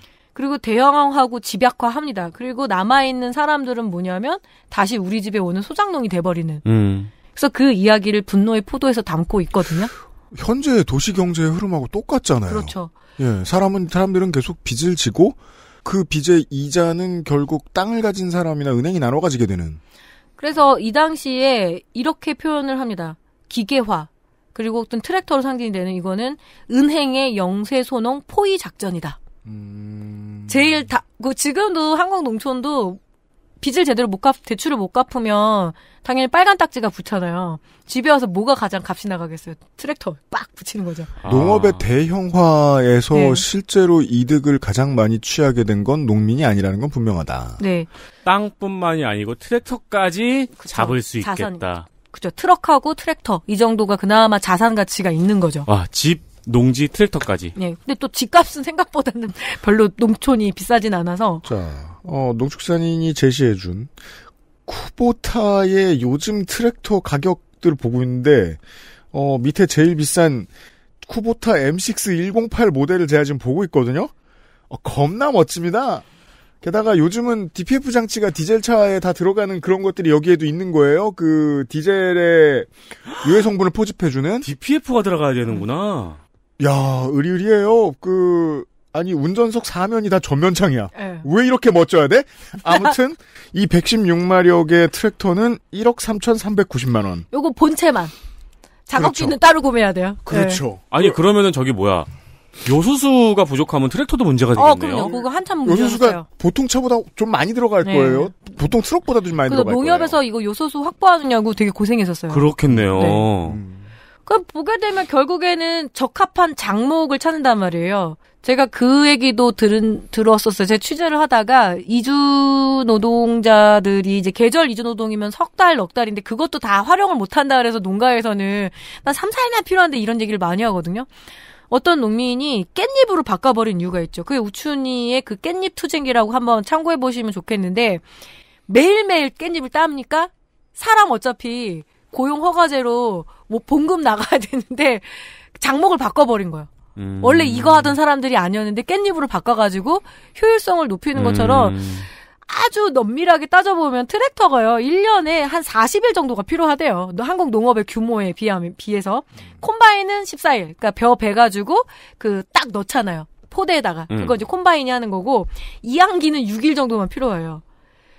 그리고 대형하고 집약화합니다. 그리고 남아있는 사람들은 뭐냐면 다시 우리 집에 오는 소장농이 돼버리는. 음. 그래서 그 이야기를 분노의 포도에서 담고 있거든요. 현재 도시 경제의 흐름하고 똑같잖아요. 그렇죠. 예, 사람은 사람들은 계속 빚을 지고 그 빚의 이자는 결국 땅을 가진 사람이나 은행이 나눠 가지게 되는. 그래서 이 당시에 이렇게 표현을 합니다. 기계화 그리고 어떤 트랙터로 상징이 되는 이거는 은행의 영세소농 포위 작전이다. 음... 제일 다, 그 지금도 한국 농촌도 빚을 제대로 못 갚, 대출을 못 갚으면 당연히 빨간 딱지가 붙잖아요. 집에 와서 뭐가 가장 값이 나가겠어요? 트랙터 빡 붙이는 거죠. 아. 농업의 대형화에서 네. 실제로 이득을 가장 많이 취하게 된 건 농민이 아니라는 건 분명하다. 네. 땅뿐만이 아니고 트랙터까지 그쵸. 잡을 수 있겠다. 그죠. 트럭하고 트랙터 이 정도가 그나마 자산 가치가 있는 거죠. 와, 아, 집 농지 트랙터까지. 네. 근데 또 집값은 생각보다는 별로 농촌이 비싸진 않아서. 자, 어, 농축산인이 제시해준 쿠보타의 요즘 트랙터 가격들을 보고 있는데, 어, 밑에 제일 비싼 쿠보타 M6 108 모델을 제가 지금 보고 있거든요? 어, 겁나 멋집니다! 게다가 요즘은 DPF 장치가 디젤 차에 다 들어가는 그런 것들이 여기에도 있는 거예요. 그 디젤의 유해 성분을 포집해주는 DPF가 들어가야 되는구나. 야, 의리의리해요. 그, 아니, 운전석 사면이 다 전면창이야. 네. 왜 이렇게 멋져야 돼? 아무튼, 이 116마력의 트랙터는 1억 3,390만원. 요거 본체만. 작업비는 그렇죠. 따로 구매해야 돼요. 그렇죠. 네. 아니, 그러면은 저기 뭐야. 요소수가 부족하면 트랙터도 문제가 어, 되겠네요. 어, 그럼요. 그거 한참 문제 요소수가 있어요. 보통 차보다 좀 많이 들어갈 네. 거예요. 보통 트럭보다도 좀 많이 들어갈 거예요. 농협에서 이거 요소수 확보하느냐고 되게 고생했었어요. 그렇겠네요. 네. 음. 그 보게 되면 결국에는 적합한 장목을 찾는단 말이에요. 제가 그 얘기도 들은 들었었어요. 제가 취재를 하다가 이주 노동자들이 이제 계절 이주 노동이면 석 달, 넉 달인데 그것도 다 활용을 못 한다 그래서 농가에서는 난 3, 4일이 필요한데 이런 얘기를 많이 하거든요. 어떤 농민이 깻잎으로 바꿔버린 이유가 있죠. 그게 우춘이의 그 깻잎 투쟁기라고 한번 참고해 보시면 좋겠는데 매일매일 깻잎을 따니까 사람 어차피 고용 허가제로 뭐 봉급 나가야 되는데 장목을 바꿔버린 거예요. 음. 원래 이거 음. 하던 사람들이 아니었는데 깻잎으로 바꿔가지고 효율성을 높이는 것처럼 음. 아주 넘밀하게 따져보면 트랙터가요, 1년에 한 40일 정도가 필요하대요. 한국 농업의 규모에 비하면, 비해서. 콤바인은 14일. 그니까 러벼 베가지고, 그, 딱 넣잖아요. 포대에다가. 음. 그거 이제 콤바인이 하는 거고, 이항기는 6일 정도만 필요해요.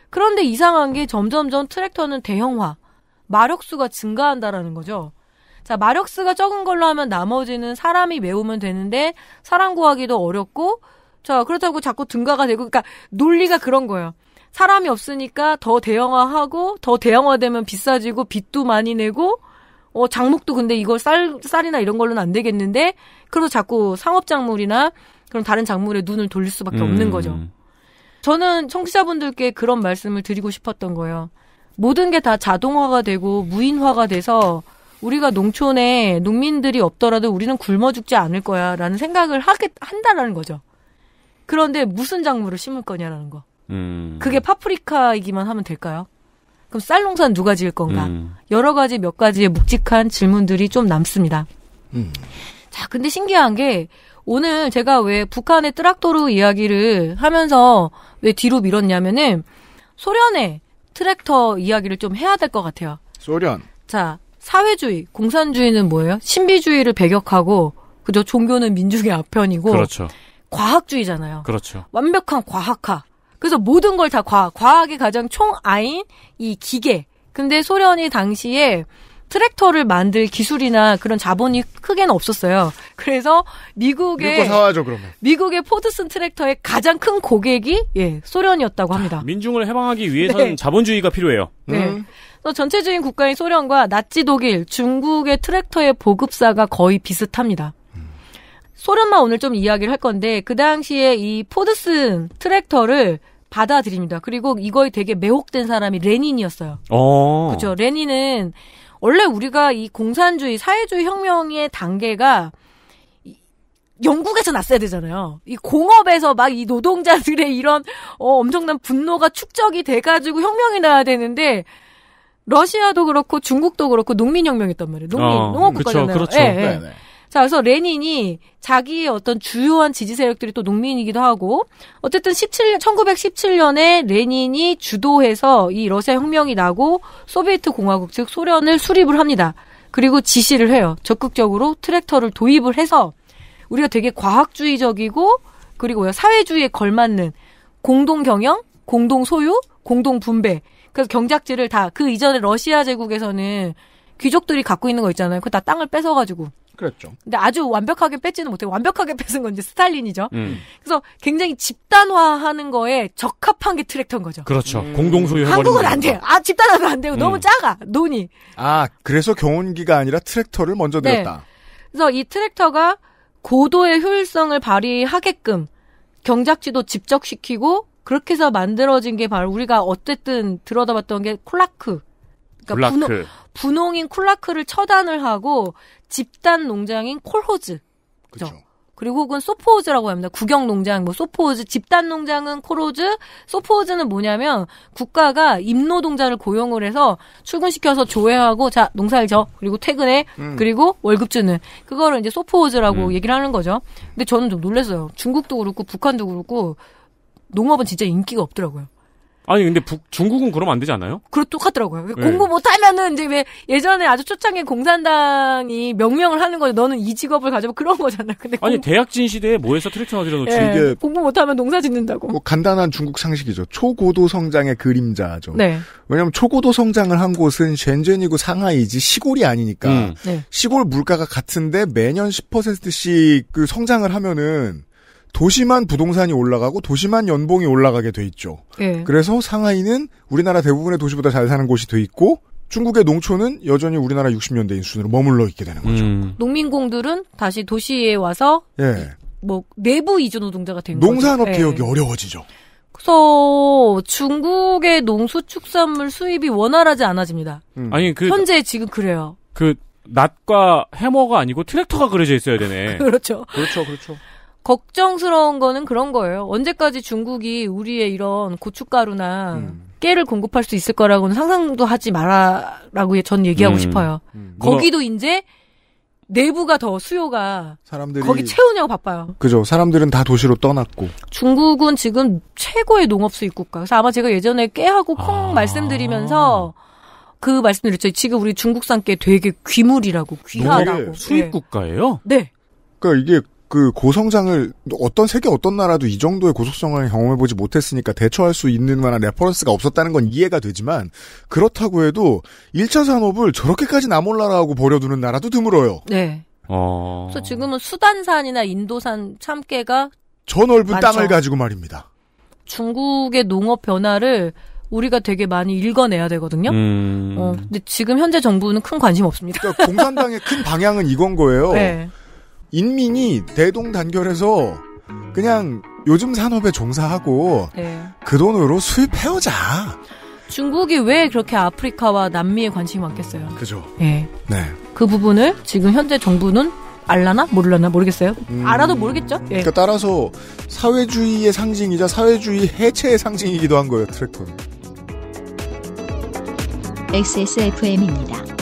그런데 이상한 게 점점점 트랙터는 대형화. 마력수가 증가한다라는 거죠. 자, 마력수가 적은 걸로 하면 나머지는 사람이 메우면 되는데 사람 구하기도 어렵고 자, 그렇다고 자꾸 증가가 되고 그러니까 논리가 그런 거예요. 사람이 없으니까 더 대형화하고 더 대형화되면 비싸지고 빚도 많이 내고 어 장목도 근데 이걸쌀 쌀이나 이런 걸로는 안 되겠는데 그래서 자꾸 상업 작물이나 그런 다른 작물에 눈을 돌릴 수밖에 음. 없는 거죠. 저는 청취자분들께 그런 말씀을 드리고 싶었던 거예요. 모든 게 다 자동화가 되고 무인화가 돼서 우리가 농촌에 농민들이 없더라도 우리는 굶어 죽지 않을 거야 라는 생각을 하게 한다라는 거죠. 그런데 무슨 작물을 심을 거냐라는 거. 음. 그게 파프리카이기만 하면 될까요? 그럼 쌀 농사는 누가 지을 건가? 음. 여러 가지 몇 가지의 묵직한 질문들이 좀 남습니다. 음. 자, 근데 신기한 게 오늘 제가 왜 북한의 트락토르 이야기를 하면서 왜 뒤로 밀었냐면은 소련에 트랙터 이야기를 좀 해야 될 것 같아요. 소련. 자, 사회주의, 공산주의는 뭐예요? 신비주의를 배격하고 그죠? 종교는 민중의 아편이고 그렇죠. 과학주의잖아요. 그렇죠. 완벽한 과학화. 그래서 모든 걸 다 과학, 과학이 가장 총아인 이 기계. 근데 소련이 당시에 트랙터를 만들 기술이나 그런 자본이 크게는 없었어요. 그래서 미국의 사와죠, 미국의 포드슨 트랙터의 가장 큰 고객이 예, 소련이었다고 합니다. 아, 민중을 해방하기 위해서는 네. 자본주의가 필요해요. 네. 음. 전체적인 국가인 소련과 나치 독일, 중국의 트랙터의 보급사가 거의 비슷합니다. 소련만 오늘 좀 이야기를 할 건데 그 당시에 이 포드슨 트랙터를 받아들입니다. 그리고 이거에 되게 매혹된 사람이 레닌이었어요. 어. 그렇죠. 레닌은 원래 우리가 이 공산주의, 사회주의 혁명의 단계가 영국에서 났어야 되잖아요. 이 공업에서 막 이 노동자들의 이런 어, 엄청난 분노가 축적이 돼가지고 혁명이 나야 되는데 러시아도 그렇고 중국도 그렇고 농민혁명했단 이 말이에요. 농민, 어, 농업국가잖아요. 그렇죠, 그렇죠. 예, 예. 네, 네. 자, 그래서 레닌이 자기의 어떤 주요한 지지 세력들이 또 농민이기도 하고 어쨌든 17년 1917년에 레닌이 주도해서 이 러시아 혁명이 나고 소비에트 공화국 즉 소련을 수립을 합니다. 그리고 지시를 해요. 적극적으로 트랙터를 도입을 해서 우리가 되게 과학주의적이고 그리고 사회주의에 걸맞는 공동 경영, 공동 소유, 공동 분배. 그래서 경작지를 다 그 이전에 러시아 제국에서는 귀족들이 갖고 있는 거 있잖아요. 그 다 땅을 뺏어가지고 그랬죠. 근데 아주 완벽하게 뺏지는 못해 요 완벽하게 뺏은 건 이제 스탈린이죠. 음. 그래서 굉장히 집단화하는 거에 적합한 게 트랙터인 거죠. 그렇죠. 음. 공동 소유. 한국은 안 돼요. 아 집단화는 안 되고 음. 너무 작아 논이. 아 그래서 경운기가 아니라 트랙터를 먼저 내었다. 네. 그래서 이 트랙터가 고도의 효율성을 발휘하게끔 경작지도 집적시키고 그렇게 해서 만들어진 게 바로 우리가 어쨌든 들여다봤던 게 콜라크. 그러니까 분홍, 분홍인 콜라크를 처단을 하고 집단 농장인 콜호즈. 그죠. 그리고 혹은 소포호즈라고 합니다. 국영 농장, 뭐 소포호즈, 집단 농장은 콜호즈, 소포호즈는 뭐냐면 국가가 임노동자를 고용을 해서 출근시켜서 조회하고 자 농사를 져 그리고 퇴근해 음. 그리고 월급 주는 그거를 이제 소포호즈라고 음. 얘기를 하는 거죠. 근데 저는 좀 놀랐어요. 중국도 그렇고 북한도 그렇고 농업은 진짜 인기가 없더라고요. 아니 근데 북, 중국은 그럼 안 되지 않아요? 그렇 똑같더라고요. 네. 공부 못하면은 이제 왜 예전에 아주 초창기 공산당이 명령을 하는 거죠. 너는 이 직업을 가져봐 그런 거잖아. 근데 아니 공... 대학진 시대에 뭐해서 트랙터나 들여놓지? 네. 예, 이게 공부 못하면 농사 짓는다고. 뭐 간단한 중국 상식이죠. 초고도 성장의 그림자죠. 네. 왜냐하면 초고도 성장을 한 곳은 쉔젠이고 상하이지 시골이 아니니까 음. 네. 시골 물가가 같은데 매년 10%씩 그 성장을 하면은 도시만 부동산이 올라가고 도시만 연봉이 올라가게 돼 있죠. 네. 그래서 상하이는 우리나라 대부분의 도시보다 잘 사는 곳이 돼 있고 중국의 농촌은 여전히 우리나라 60년대 인순으로 수 머물러 있게 되는 거죠. 음. 농민공들은 다시 도시에 와서 예. 뭐 내부 이주 노동자가 된 농산업 거죠. 개혁이 예. 어려워지죠. 그래서 중국의 농수축산물 수입이 원활하지 않아집니다. 음. 아니 그 현재 지금 그래요. 그 낫과 해머가 아니고 트랙터가 그려져 있어야 되네. 그렇죠. 그렇죠, 그렇죠. 걱정스러운 거는 그런 거예요. 언제까지 중국이 우리의 이런 고춧가루나 음. 깨를 공급할 수 있을 거라고는 상상도 하지 마라라고 전 얘기하고 음. 싶어요. 음. 거기도 문화... 이제 내부가 더 수요가 사람들이 거기 채우냐고 바빠요. 그죠. 사람들은 다 도시로 떠났고 중국은 지금 최고의 농업 수입 국가. 그래서 아마 제가 예전에 깨하고 콩 아... 말씀드리면서 그 말씀드렸죠. 지금 우리 중국산 깨 되게 귀물이라고 귀하다고 수입 네. 국가예요? 네. 그러니까 이게 그 고성장을 어떤 세계 어떤 나라도 이 정도의 고속성을 경험해보지 못했으니까 대처할 수 있는 만한 레퍼런스가 없었다는 건 이해가 되지만 그렇다고 해도 1차 산업을 저렇게까지 나몰라라 고 버려두는 나라도 드물어요. 네. 어... 그래서 지금은 수단산이나 인도산 참깨가 저 넓은 많죠. 땅을 가지고 말입니다. 중국의 농업 변화를 우리가 되게 많이 읽어내야 되거든요. 음... 어, 근데 지금 현재 정부는 큰 관심 없습니다. 그러니까 공산당의 큰 방향은 이건 거예요. 네. 인민이 대동단결해서 그냥 요즘 산업에 종사하고 네. 그 돈으로 수입해오자. 중국이 왜 그렇게 아프리카와 남미에 관심이 많겠어요? 그죠. 예. 네. 그 부분을 지금 현재 정부는 알라나 모르려나 모르겠어요. 음... 알아도 모르겠죠. 예. 그러니까 따라서 사회주의의 상징이자 사회주의 해체의 상징이기도 한 거예요. 트랙톤 XSFM입니다.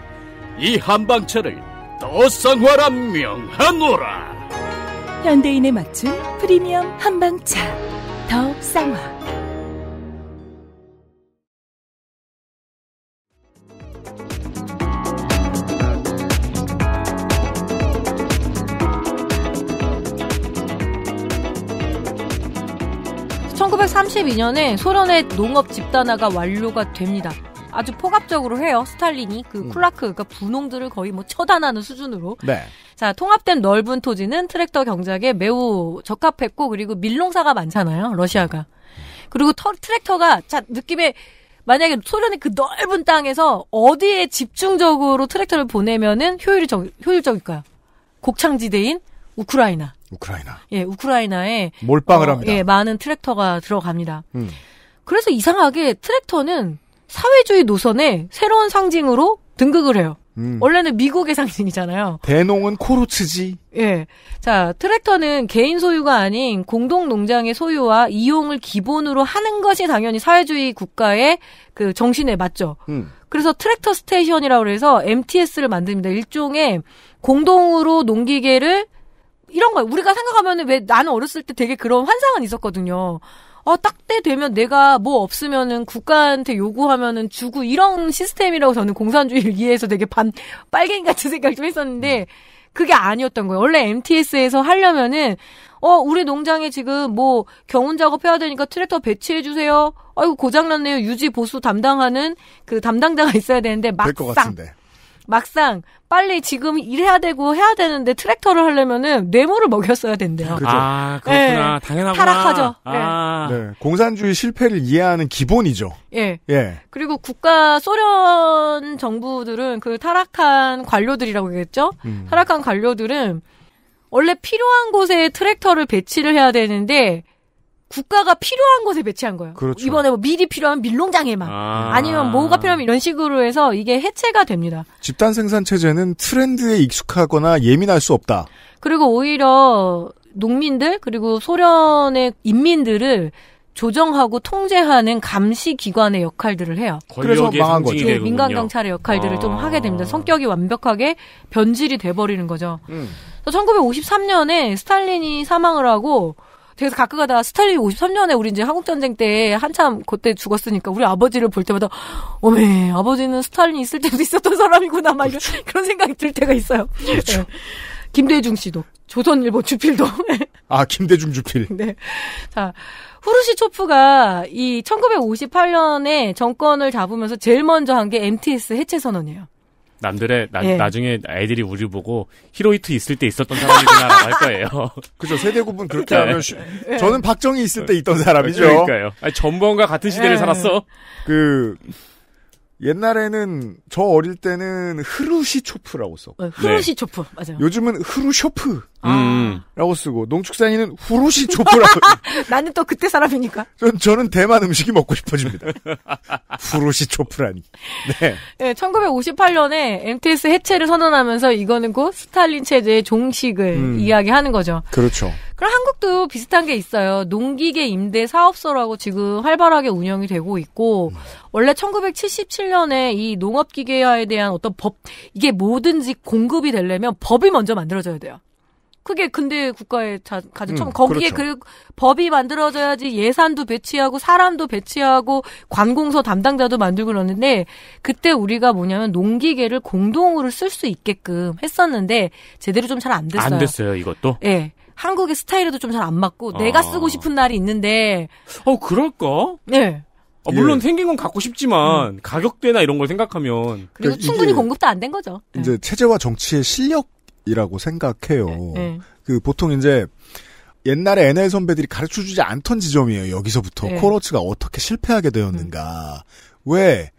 이 한방차를 더 쌍화라 명하노라. 현대인에 맞춘 프리미엄 한방차 더 쌍화. (1932년에) 소련의 농업 집단화가 완료가 됩니다. 아주 포괄적으로 해요. 스탈린이 그 음. 쿨라크 그러니까 분홍들을 거의 뭐 처단하는 수준으로. 네. 자 통합된 넓은 토지는 트랙터 경작에 매우 적합했고 그리고 밀농사가 많잖아요. 러시아가. 그리고 터, 트랙터가 자 느낌에 만약에 소련의 그 넓은 땅에서 어디에 집중적으로 트랙터를 보내면은 효율적 효율적일까요? 곡창지대인 우크라이나. 우크라이나. 예, 우크라이나에 몰빵을 어, 합니다. 예, 많은 트랙터가 들어갑니다. 음. 그래서 이상하게 트랙터는 사회주의 노선의 새로운 상징으로 등극을 해요. 음. 원래는 미국의 상징이잖아요. 대농은 코로 치지. 예. 자, 트랙터는 개인 소유가 아닌 공동 농장의 소유와 이용을 기본으로 하는 것이 당연히 사회주의 국가의 그 정신에 맞죠. 음. 그래서 트랙터 스테이션이라고 해서 MTS를 만듭니다. 일종의 공동으로 농기계를 이런 거예요. 우리가 생각하면왜 나는 어렸을 때 되게 그런 환상은 있었거든요. 어, 아, 딱때 되면 내가 뭐 없으면은 국가한테 요구하면은 주고 이런 시스템이라고 저는 공산주의를 이해해서 되게 반, 빨갱이 같은 생각 좀 했었는데 음. 그게 아니었던 거예요. 원래 MTS에서 하려면은 어, 우리 농장에 지금 뭐 경운 작업해야 되니까 트랙터 배치해 주세요. 아이고 고장났네요. 유지 보수 담당하는 그 담당자가 있어야 되는데 막상 막상 빨리 지금 일해야 되고 해야 되는데 트랙터를 하려면은 뇌물을 먹였어야 된대요. 그죠. 아, 그렇구나. 예. 당연하구나. 타락하죠. 네. 아. 예. 네. 공산주의 실패를 이해하는 기본이죠. 예. 예. 그리고 국가 소련 정부들은 그 타락한 관료들이라고 얘기했죠. 음. 타락한 관료들은 원래 필요한 곳에 트랙터를 배치를 해야 되는데 국가가 필요한 곳에 배치한 거예요. 그렇죠. 이번에 뭐 밀이 필요한 밀농장에만 아. 니면 뭐가 필요하면 이런 식으로 해서 이게 해체가 됩니다. 집단 생산 체제는 트렌드에 익숙하거나 예민할 수 없다. 그리고 오히려 농민들 그리고 소련의 인민들을 조정하고 통제하는 감시 기관의 역할들을 해요. 그래서 망한 거죠. 민간 경찰의 역할들을 아. 좀 하게 됩니다. 성격이 완벽하게 변질이 돼 버리는 거죠. 음. 1953년에 스탈린이 사망을 하고 그래서 가끔 가다 스탈린 53년에 우리 이제 한국 전쟁 때 한참 그때 죽었으니까 우리 아버지를 볼 때마다 어메 아버지는 스탈린 있을 때도 있었던 사람이구나 막 이런 그렇죠. 그런 생각이 들 때가 있어요. 그렇죠. 네. 김대중 씨도 조선일보 주필도 아 김대중 주필 네. 자 후르시초프가 이 1958년에 정권을 잡으면서 제일 먼저 한 게 MTS 해체 선언이에요. 남들의 나, 예. 나중에 애들이 우리 보고 히로이트 있을 때 있었던 사람이구나라고 할 거예요. 그죠 세대 구분 그렇게 네. 하면 쉬... 예. 저는 박정희 있을 때 있던 사람이죠. 그러니까요. 아니, 전범과 같은 시대를 예. 살았어. 그 옛날에는 저 어릴 때는 흐루시초프라고 썼고 네, 어, 흐루시초프 맞아요. 요즘은 흐루쇼프라고 아. 쓰고 농축산인은 후루시초프라고. 나는 또 그때 사람이니까. 전 저는 대만 음식이 먹고 싶어집니다. 후루시초프라니. 네. 네. 1958년에 MTS 해체를 선언하면서 이거는 곧 스탈린 체제의 종식을 음. 이야기하는 거죠. 그렇죠. 그럼 한국도 비슷한 게 있어요. 농기계 임대 사업소라고 지금 활발하게 운영이 되고 있고 음. 원래 1977년에 이 농업기계화에 대한 어떤 법 이게 뭐든지 공급이 되려면 법이 먼저 만들어져야 돼요. 그게 근데 국가의 자, 가장 처음 음, 거기에 그렇죠. 그 법이 만들어져야지 예산도 배치하고 사람도 배치하고 관공서 담당자도 만들고 그러는데 그때 우리가 뭐냐면 농기계를 공동으로 쓸 수 있게끔 했었는데 제대로 좀 잘 안 됐어요. 안 됐어요 이것도. 예. 네. 한국의 스타일에도 좀 잘 안 맞고 아. 내가 쓰고 싶은 날이 있는데 어 그럴까? 네. 아, 물론 예. 생긴 건 갖고 싶지만 음. 가격대나 이런 걸 생각하면 그리고 그러니까 충분히 공급도 안 된 거죠. 네. 이제 네. 체제와 정치의 실력이라고 생각해요. 네. 네. 그 보통 이제 옛날에 NL 선배들이 가르쳐주지 않던 지점이에요. 여기서부터 네. 코러츠가 어떻게 실패하게 되었는가. 음. 왜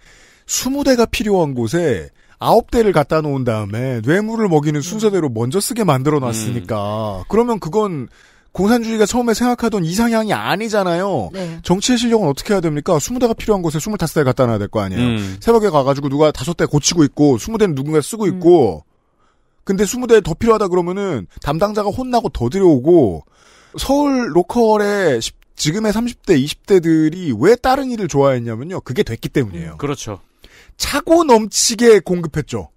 20대가 필요한 곳에 아홉 대를 갖다 놓은 다음에 뇌물을 먹이는 순서대로 먼저 쓰게 만들어 놨으니까 음. 그러면 그건 공산주의가 처음에 생각하던 이상향이 아니잖아요. 네. 정치의 실력은 어떻게 해야 됩니까? 스무 대가 필요한 곳에 스물다섯 대 갖다 놔야 될 거 아니에요. 음. 새벽에 가가지고 누가 다섯 대 고치고 있고 스무 대는 누군가 쓰고 음. 있고 근데 스무 대 더 필요하다 그러면은 담당자가 혼나고 더 들여오고 서울 로컬에 10, 지금의 30대, 20대들이 왜 다른 일을 좋아했냐면요. 그게 됐기 때문이에요. 음, 그렇죠. 차고 넘치게 공급했죠.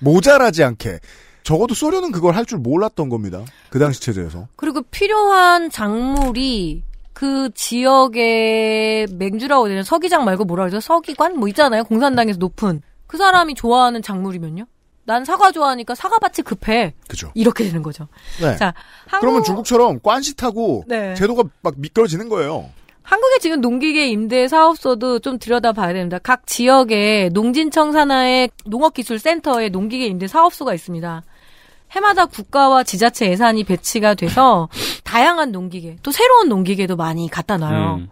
모자라지 않게. 적어도 소련은 그걸 할 줄 몰랐던 겁니다. 그 당시 체제에서. 그리고 필요한 작물이 그 지역의 맹주라고 되는 서기장 말고 뭐라 그러죠? 서기관? 뭐 있잖아요. 공산당에서 높은. 그 사람이 좋아하는 작물이면요? 난 사과 좋아하니까 사과밭이 급해. 그죠. 이렇게 되는 거죠. 네. 자, 한국... 그러면 중국처럼 관시타고 네. 제도가 막 미끄러지는 거예요. 한국의 지금 농기계 임대 사업소도 좀 들여다봐야 됩니다. 각 지역에 농진청 산하의 농업기술센터에 농기계 임대 사업소가 있습니다. 해마다 국가와 지자체 예산이 배치가 돼서 다양한 농기계, 또 새로운 농기계도 많이 갖다 놔요. 음.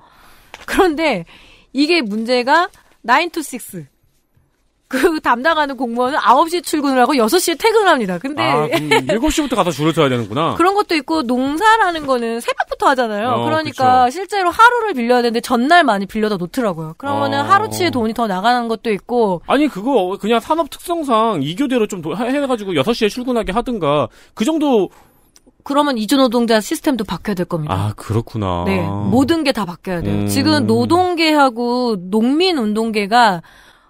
그런데 이게 문제가 9to 6. 그 담당하는 공무원은 9시 출근을 하고 6시에 퇴근합니다. 근데 아, 7시부터 가서 줄을 서야 되는구나. 그런 것도 있고 농사라는 거는 새벽부터 하잖아요. 어, 그러니까 그쵸. 실제로 하루를 빌려야 되는데 전날 많이 빌려다 놓더라고요. 그러면은 아, 하루치의 돈이 더 나가는 것도 있고 아니 그거 그냥 산업 특성상 2교대로 좀해 가지고 6시에 출근하게 하든가 그 정도 그러면 이주 노동자 시스템도 바뀌어야 될 겁니다. 아, 그렇구나. 네. 모든 게 다 바뀌어야 돼요. 음. 지금 노동계하고 농민 운동계가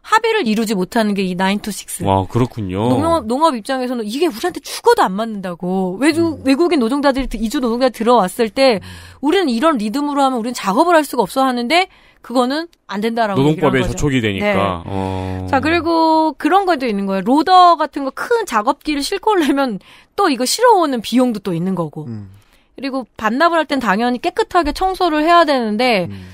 합의를 이루지 못하는 게 이 9to6. 와, 그렇군요. 농업, 농업 입장에서는 이게 우리한테 죽어도 안 맞는다고. 외주, 음. 외국인 노동자들이, 이주 노동자 들어왔을 때, 음. 우리는 이런 리듬으로 하면 우리는 작업을 할 수가 없어 하는데, 그거는 안 된다라고. 노동법에 저촉이 되니까. 네. 어... 자, 그리고 그런 것도 있는 거예요. 로더 같은 거 큰 작업기를 실고 오려면 또 이거 실어오는 비용도 또 있는 거고. 음. 그리고 반납을 할 땐 당연히 깨끗하게 청소를 해야 되는데, 음.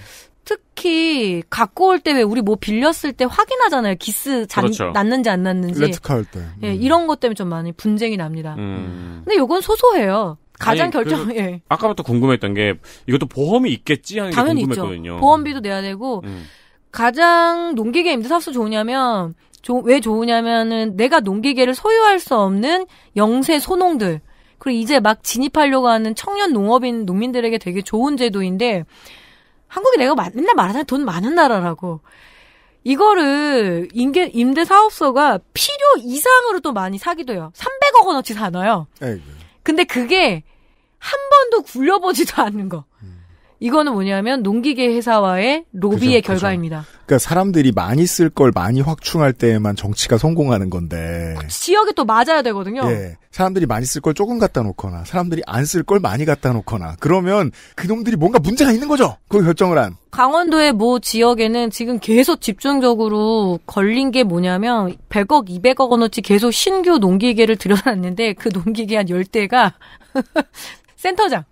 특히 갖고 올 때 왜 우리 뭐 빌렸을 때 확인하잖아요. 기스 잔, 그렇죠. 났는지 안 났는지. 렌트카 할 때. 예, 음. 예, 이런 것 때문에 좀 많이 분쟁이 납니다. 음. 근데 요건 소소해요. 가장 아니, 결정. 그, 예. 아까부터 궁금했던 게 이것도 보험이 있겠지 하는 당연히 궁금했거든요. 있죠. 보험비도 내야 되고 음. 가장 농기계 임대사업소 좋으냐면 조, 왜 좋으냐면은 내가 농기계를 소유할 수 없는 영세 소농들 그리고 이제 막 진입하려고 하는 청년 농업인 농민들에게 되게 좋은 제도인데 한국이 내가 맨날 말하잖아. 요돈 많은 나라라고. 이거를 임대, 임대 사업소가 필요 이상으로 또 많이 사기도 해요. 300억 원어치 사나요 에이. 근데 그게 한 번도 굴려보지도 않는 거. 음. 이거는 뭐냐면 농기계 회사와의 로비의 그죠, 결과입니다. 그죠. 그러니까 사람들이 많이 쓸 걸 많이 확충할 때에만 정치가 성공하는 건데 지역에 또 맞아야 되거든요. 예, 사람들이 많이 쓸 걸 조금 갖다 놓거나 사람들이 안 쓸 걸 많이 갖다 놓거나 그러면 그놈들이 뭔가 문제가 있는 거죠. 그 결정을 한. 강원도의 모 지역에는 지금 계속 집중적으로 걸린 게 뭐냐면 100억, 200억 원어치 계속 신규 농기계를 들여놨는데 그 농기계 한 10대가 센터장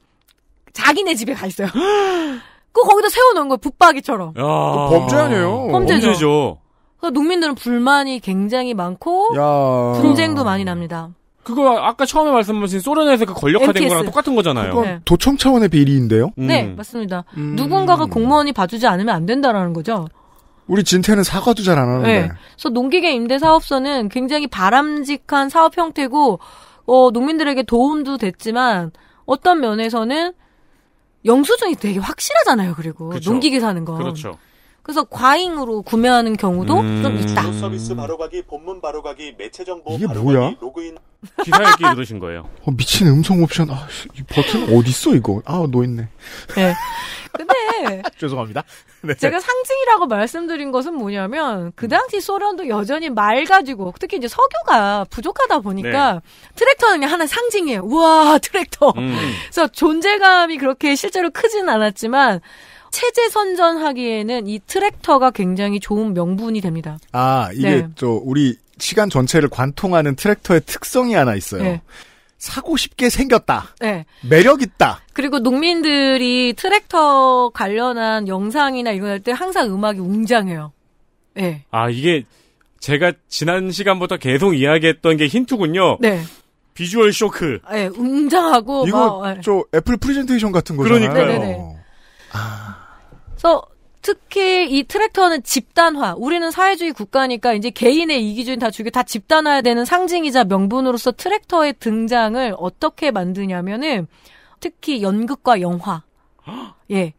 자기네 집에 가 있어요. 그 거기다 세워놓은 거예요. 붙박이처럼. 야, 그 범죄 아니에요? 범죄죠. 범죄죠. 그래서 농민들은 불만이 굉장히 많고 야. 분쟁도 많이 납니다. 그거 아까 처음에 말씀하신 소련에서 그 권력화된 MTS. 거랑 똑같은 거잖아요. 그건 네. 도청 차원의 비리인데요? 음. 네, 맞습니다. 음. 누군가가 공무원이 봐주지 않으면 안 된다라는 거죠. 우리 진태는 사과도 잘 안 하는데. 네. 그래서 농기계 임대 사업소는 굉장히 바람직한 사업 형태고 어, 농민들에게 도움도 됐지만 어떤 면에서는 영수증이 되게 확실하잖아요. 그리고 그쵸. 그렇죠. 농기계 사는 거. 그렇죠. 그래서 과잉으로 구매하는 경우도 음... 좀 있다. 그 서비스 바로가기, 본문 바로가기, 매체 정보 이게 뭐야? 로그인. 기사 읽기 그러신 거예요. 어, 미친 음성 옵션. 아, 이 버튼 어디 있어 이거? 아, 노있네. 네. 근데 죄송합니다. 네. 제가 상징이라고 말씀드린 것은 뭐냐면 그 음. 당시 소련도 여전히 말 가지고 특히 이제 석유가 부족하다 보니까 네. 트랙터는 하나 상징이에요. 우와 트랙터. 음. 그래서 존재감이 그렇게 실제로 크진 않았지만 체제 선전하기에는 이 트랙터가 굉장히 좋은 명분이 됩니다. 아 이게 네. 저 우리 시간 전체를 관통하는 트랙터의 특성이 하나 있어요. 네. 사고 싶게 생겼다. 네. 매력 있다. 그리고 농민들이 트랙터 관련한 영상이나 이런 할때 항상 음악이 웅장해요. 네. 아, 이게 제가 지난 시간부터 계속 이야기했던 게 힌트군요. 네. 비주얼 쇼크. 네, 웅장하고 이거 막, 예. 저 애플 프레젠테이션 같은 거잖아요. 그러니까요. 네네네. 네, 네. 아. 그래서 특히 이 트랙터는 집단화. 우리는 사회주의 국가니까 이제 개인의 이기주의는 다 죽여 다 집단화해야 되는 상징이자 명분으로서 트랙터의 등장을 어떻게 만드냐면은 특히 연극과 영화. 예.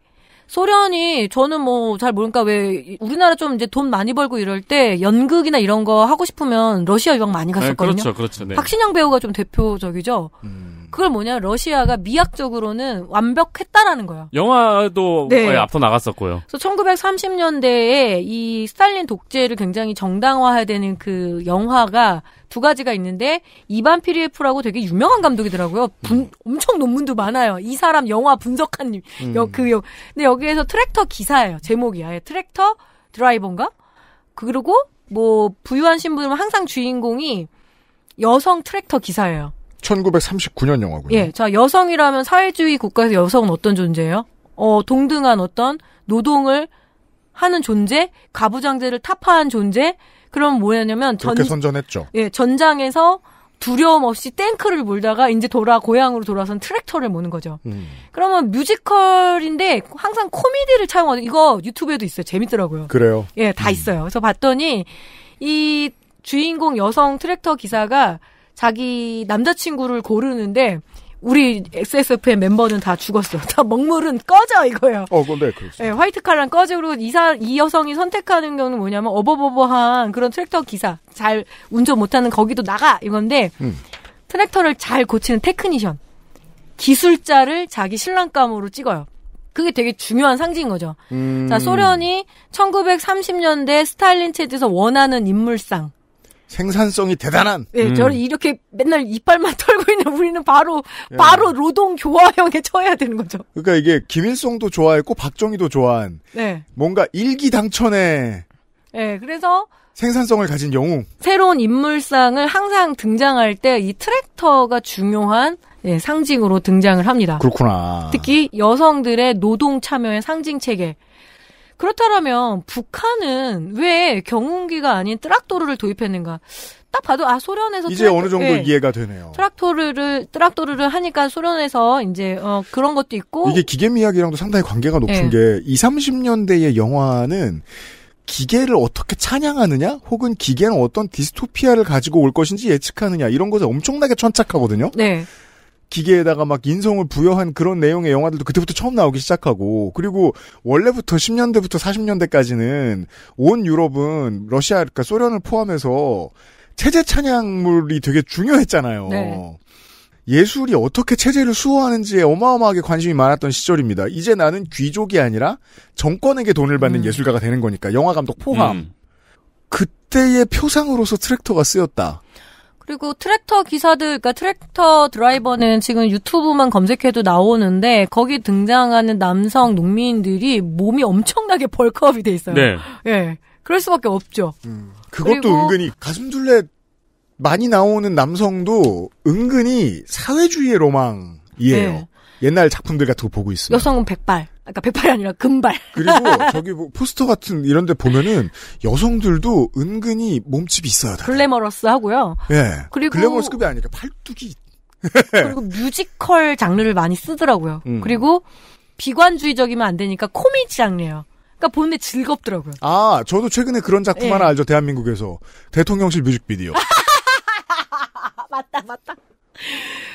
소련이 저는 뭐 잘 모르니까 왜 우리나라 좀 이제 돈 많이 벌고 이럴 때 연극이나 이런 거 하고 싶으면 러시아 유학 많이 갔었거든요. 네, 그렇죠, 그렇죠. 네. 박신양 배우가 좀 대표적이죠. 음. 그걸 뭐냐 러시아가 미학적으로는 완벽했다라는 거야. 영화도 네. 앞서 나갔었고요. 그래서 1930년대에 이 스탈린 독재를 굉장히 정당화해되는 야그 영화가 두 가지가 있는데 이반 피리에프라고 되게 유명한 감독이더라고요. 분, 음. 엄청 논문도 많아요. 이 사람 영화 분석한 님. 음. 여, 그 여, 근데 여기에서 트랙터 기사예요. 제목이 아 트랙터 드라이버인가? 그리고 뭐 부유한 신부은 항상 주인공이 여성 트랙터 기사예요. 1939년 영화군요. 예. 자, 여성이라면 사회주의 국가에서 여성은 어떤 존재예요? 어, 동등한 어떤 노동을 하는 존재, 가부장제를 타파한 존재, 그럼 뭐였냐면 전, 렇게 선전했죠. 예, 전장에서 두려움 없이 탱크를 몰다가 이제 돌아 고향으로 돌아선 트랙터를 모는 거죠. 음. 그러면 뮤지컬인데 항상 코미디를 차용하는 이거 유튜브에도 있어요. 재밌더라고요. 그래요. 예, 다 음. 있어요. 그래서 봤더니 이 주인공 여성 트랙터 기사가 자기 남자친구를 고르는데 우리 x s f 의 멤버는 다 죽었어. 다 먹물은 꺼져 이거예요. 어, 근데 그렇죠. 네, 예, 화이트 칼랑 꺼져 그리고 이사 이 여성이 선택하는 경우는 뭐냐면 어버버버한 그런 트랙터 기사 잘 운전 못하는 거기도 나가 이건데 음. 트랙터를 잘 고치는 테크니션 기술자를 자기 신랑감으로 찍어요. 그게 되게 중요한 상징인 거죠. 음. 자, 소련이 1930년대 스탈린 체제에서 원하는 인물상 생산성이 대단한. 네, 음. 저를 이렇게 맨날 이빨만 털고 있는 우리는 바로 예. 바로 노동 교화형에 처해야 되는 거죠. 그러니까 이게 김일성도 좋아했고 박정희도 좋아한. 네. 뭔가 일기당천에 네, 예, 그래서 생산성을 가진 영웅. 새로운 인물상을 항상 등장할 때 이 트랙터가 중요한 예, 상징으로 등장을 합니다. 그렇구나. 특히 여성들의 노동 참여의 상징 체계. 그렇다면 북한은 왜 경운기가 아닌 트락토르를 도입했는가? 딱 봐도 아 소련에서 이제 트랙, 어느 정도 예, 이해가 되네요. 트락토르를 트락토르를 하니까 소련에서 이제 어 그런 것도 있고 이게 기계 미학이랑도 상당히 관계가 높은 예. 게 2, 30년대의 영화는 기계를 어떻게 찬양하느냐 혹은 기계는 어떤 디스토피아를 가지고 올 것인지 예측하느냐 이런 것에 엄청나게 천착하거든요. 네. 기계에다가 막 인성을 부여한 그런 내용의 영화들도 그때부터 처음 나오기 시작하고 그리고 원래부터 10년대부터 40년대까지는 온 유럽은 러시아 그러니까 소련을 포함해서 체제 찬양물이 되게 중요했잖아요. 네. 예술이 어떻게 체제를 수호하는지에 어마어마하게 관심이 많았던 시절입니다. 이제 나는 귀족이 아니라 정권에게 돈을 받는 음. 예술가가 되는 거니까 영화 감독 포함. 음. 그때의 표상으로서 트랙터가 쓰였다. 그리고 트랙터 기사들, 그러니까 트랙터 드라이버는 지금 유튜브만 검색해도 나오는데 거기 등장하는 남성 농민들이 몸이 엄청나게 벌크업이 돼 있어요. 네. 예. 그럴 수밖에 없죠. 음, 그것도 은근히 가슴둘레 많이 나오는 남성도 은근히 사회주의의 로망이에요. 네. 옛날 작품들 같은 거 보고 있어요. 여성은 백발. 그러니까 백발이 아니라 금발. 그리고 저기 뭐 포스터 같은 이런 데 보면은 여성들도 은근히 몸집이 있어요. 다 글래머러스 하고요. 예. 그리고 글래머러스급이 아니니까 팔뚝이. 그리고 뮤지컬 장르를 많이 쓰더라고요. 음. 그리고 비관주의적이면 안 되니까 코미디 장르예요. 그러니까 보는데 즐겁더라고요. 아, 저도 최근에 그런 작품 예. 하나 알죠. 대한민국에서 대통령실 뮤직비디오. 맞다, 맞다.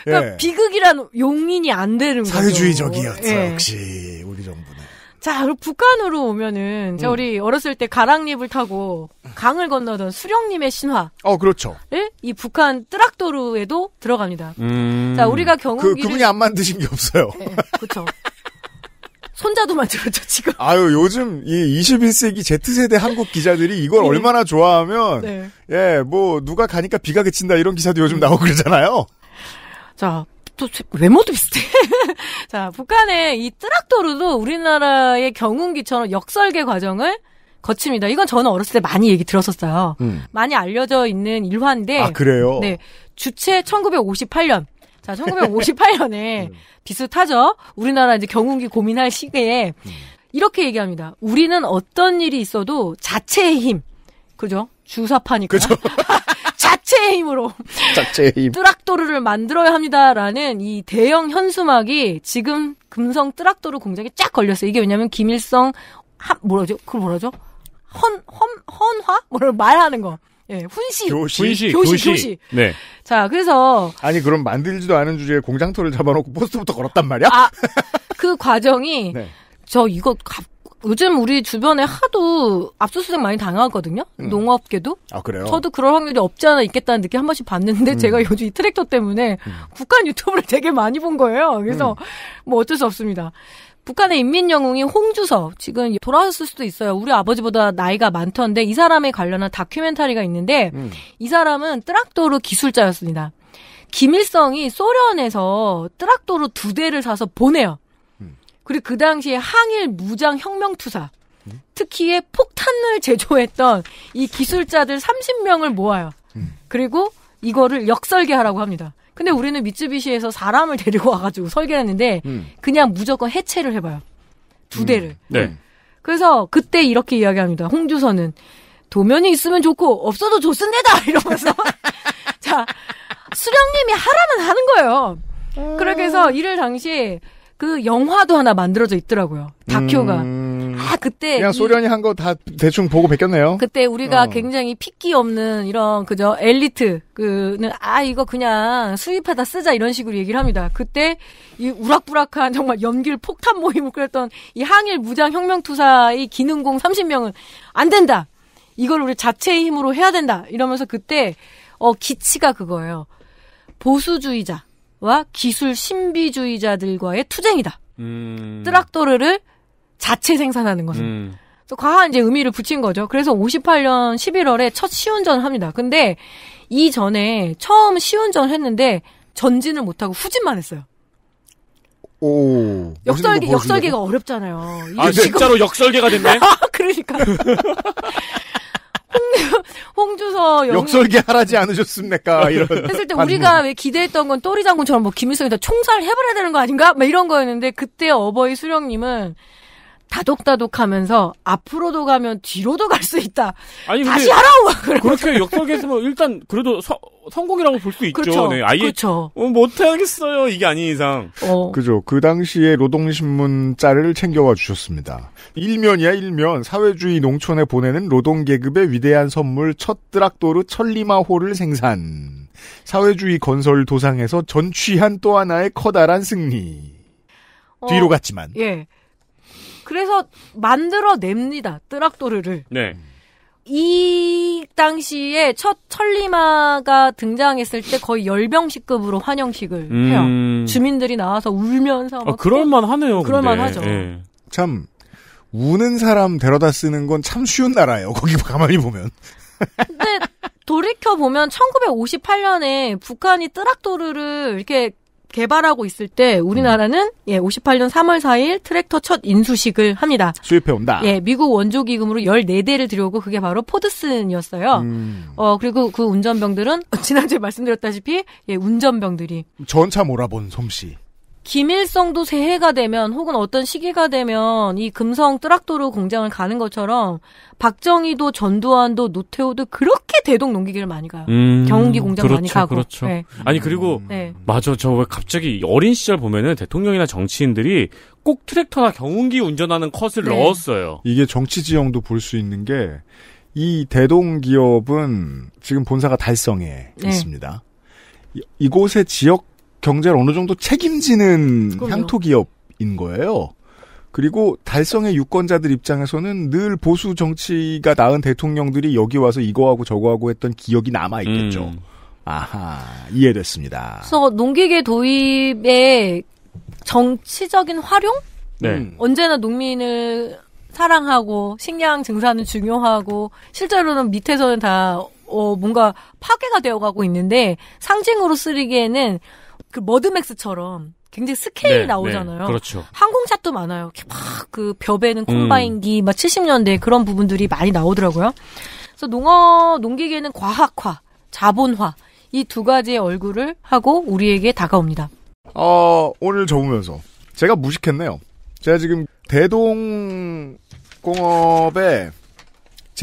예. 그러니까 예. 비극이란 용인이 안 되는 거죠. 사회주의적이었죠. 예. 역시 우리 정부는. 자, 그리고 북한으로 오면은 음. 우리 어렸을 때 가랑잎을 타고 강을 건너던 수령님의 신화. 어, 그렇죠. 예? 이 북한 뜨락도루에도 들어갑니다. 음... 자, 우리가 경우 그, 그분이 안 만드신 게 없어요. 예, 그렇죠. 손자도 만들었죠, 지금. 아유, 요즘 이 21세기 Z세대 한국 기자들이 이걸 네. 얼마나 좋아하면, 네. 예, 뭐, 누가 가니까 비가 그친다 이런 기사도 요즘 나오고 그러잖아요. 자, 또 외모도 비슷해. 자, 북한의 이 트락토르도 우리나라의 경운기처럼 역설계 과정을 거칩니다. 이건 저는 어렸을 때 많이 얘기 들었었어요. 음. 많이 알려져 있는 일화인데. 아, 그래요? 네. 주체 1958년. 자, 1958년에 음. 비슷하죠? 우리나라 이제 경운기 고민할 시기에 음. 이렇게 얘기합니다. 우리는 어떤 일이 있어도 자체의 힘. 그죠? 주사파니까. 그죠? 자체의 힘으로 자체의 힘. 뜨락도르를 만들어야 합니다라는 이 대형 현수막이 지금 금성 뚜락도르 공장에 쫙 걸렸어요. 이게 왜냐면 김일성 하, 뭐라죠? 그걸 뭐라죠? 헌, 헌, 헌화? 뭐를 말하는 거. 예, 훈시. 교시. 훈시. 교시, 교시. 교시. 네. 자, 그래서. 아니, 그럼 만들지도 않은 주제에 공장터를 잡아놓고 포스터부터 걸었단 말이야? 아, 그 과정이. 네. 저 이거 갑, 요즘 우리 주변에 하도 압수수색 많이 당하거든요. 음. 농업계도. 아 그래요? 저도 그럴 확률이 없지 않아 있겠다는 느낌 한 번씩 봤는데 음. 제가 요즘 이 트랙터 때문에 음. 북한 유튜브를 되게 많이 본 거예요. 그래서 음. 뭐 어쩔 수 없습니다. 북한의 인민 영웅인 홍주석 지금 돌아왔을 수도 있어요. 우리 아버지보다 나이가 많던데 이 사람에 관련한 다큐멘터리가 있는데 음. 이 사람은 트락도르 기술자였습니다. 김일성이 소련에서 트락도르두 대를 사서 보내요. 그리고 그 당시에 항일 무장 혁명 투사 특히에 폭탄을 제조했던 이 기술자들 30명을 모아요. 음. 그리고 이거를 역설계하라고 합니다. 근데 우리는 미쯔비시에서 사람을 데리고 와가지고 설계했는데 음. 그냥 무조건 해체를 해봐요. 두 음. 대를. 네. 그래서 그때 이렇게 이야기합니다. 홍주선은 도면이 있으면 좋고 없어도 좋습니다. 이러면서 자 수령님이 하라면 하는 거예요. 그렇게 해서 이를 당시 그 영화도 하나 만들어져 있더라고요. 다큐가. 음... 아 그때 그냥 소련이 한 거 다 대충 보고 베꼈네요. 그때 우리가 어. 굉장히 핏기 없는 이런 그죠 엘리트 그는 아 이거 그냥 수입하다 쓰자 이런 식으로 얘기를 합니다. 그때 이 우락부락한 정말 연길 폭탄 모임을 그렸던이 항일 무장 혁명 투사의 기능공 30명은 안 된다. 이걸 우리 자체의 힘으로 해야 된다. 이러면서 그때 어 기치가 그거예요. 보수주의자. 와 기술 신비주의자들과의 투쟁이다. 음. 트락토르를 자체 생산하는 것은. 음. 그래서 과한 이제 의미를 붙인 거죠. 그래서 58년 11월에 첫 시운전을 합니다. 근데 이 전에 처음 시운전 을 했는데 전진을 못하고 후진만 했어요. 오. 역설계, 역설계가 어렵잖아요. 아, 진짜로 역설계가 됐네? 아, 그러니까. 홍주서 영... 역설계 하라지 않으셨습니까? 네. 이런 했을 때 우리가 왜 기대했던 건 또리 장군처럼 뭐 김일성이 다총살 해버려야 되는 거 아닌가? 막 이런 거였는데 그때 어버이 수령님은 다독다독하면서 앞으로도 가면 뒤로도 갈 수 있다. 아니 다시 하라고 그렇게 역설했으면 뭐 일단 그래도 서, 성공이라고 볼 수 있죠. 그렇죠. 네, 아예 그렇죠. 어, 못하겠어요. 이게 아닌 이상. 어. 그죠. 그 당시에 노동신문 짤을 챙겨와 주셨습니다. 일면이야 일면 사회주의 농촌에 보내는 노동계급의 위대한 선물 첫 드락도르 천리마호를 생산. 사회주의 건설 도상에서 전취한 또 하나의 커다란 승리. 어, 뒤로 갔지만. 예. 그래서 만들어냅니다. 뜨락도르를. 네. 이 당시에 첫 천리마가 등장했을 때 거의 열병식급으로 환영식을 음... 해요. 주민들이 나와서 울면서. 아, 그럴만 하네요. 그럴만 하죠. 네. 예. 참, 우는 사람 데려다 쓰는 건 참 쉬운 나라예요. 거기 가만히 보면. 근데 돌이켜보면 1958년에 북한이 뜨락도르를 이렇게 개발하고 있을 때 우리나라는 음. 예, 58년 3월 4일 트랙터 첫 인수식을 합니다. 수입해 온다. 예, 미국 원조 기금으로 14대를 들여오고 그게 바로 포드슨이었어요. 음. 어, 그리고 그 운전병들은 지난주에 말씀드렸다시피 예, 운전병들이 전차 몰아본 솜씨. 김일성도 새해가 되면 혹은 어떤 시기가 되면 이 금성 뚜락도로 공장을 가는 것처럼 박정희도 전두환도 노태우도 그렇게 대동 농기계를 많이 가요. 음, 경운기 공장 그렇죠, 많이 가고. 그렇죠. 네. 아니 그리고 음. 네. 맞아 저왜 갑자기 어린 시절 보면은 대통령이나 정치인들이 꼭 트랙터나 경운기 운전하는 컷을 네. 넣었어요. 이게 정치 지형도 볼 수 있는 게 이 대동 기업은 지금 본사가 달성에 네. 있습니다. 이, 이곳의 지역 경제를 어느 정도 책임지는 그럼요. 향토 기업인 거예요. 그리고 달성의 유권자들 입장에서는 늘 보수 정치가 낳은 대통령들이 여기 와서 이거하고 저거하고 했던 기억이 남아 있겠죠. 음. 아하 이해됐습니다. 그래서 농기계 도입의 정치적인 활용? 네. 음. 언제나 농민을 사랑하고 식량 증산은 중요하고 실제로는 밑에서는 다 어, 뭔가 파괴가 되어가고 있는데 상징으로 쓰리기에는 그 머드맥스처럼 굉장히 스케일이 네, 나오잖아요. 네, 그렇죠. 항공샷도 많아요. 막그 벼베는 음. 콤바인기 음. 막 70년대 그런 부분들이 많이 나오더라고요. 그래서 농어 농기계는 과학화, 자본화 이 두 가지의 얼굴을 하고 우리에게 다가옵니다. 어, 오늘 적으면서 제가 무식했네요. 제가 지금 대동공업에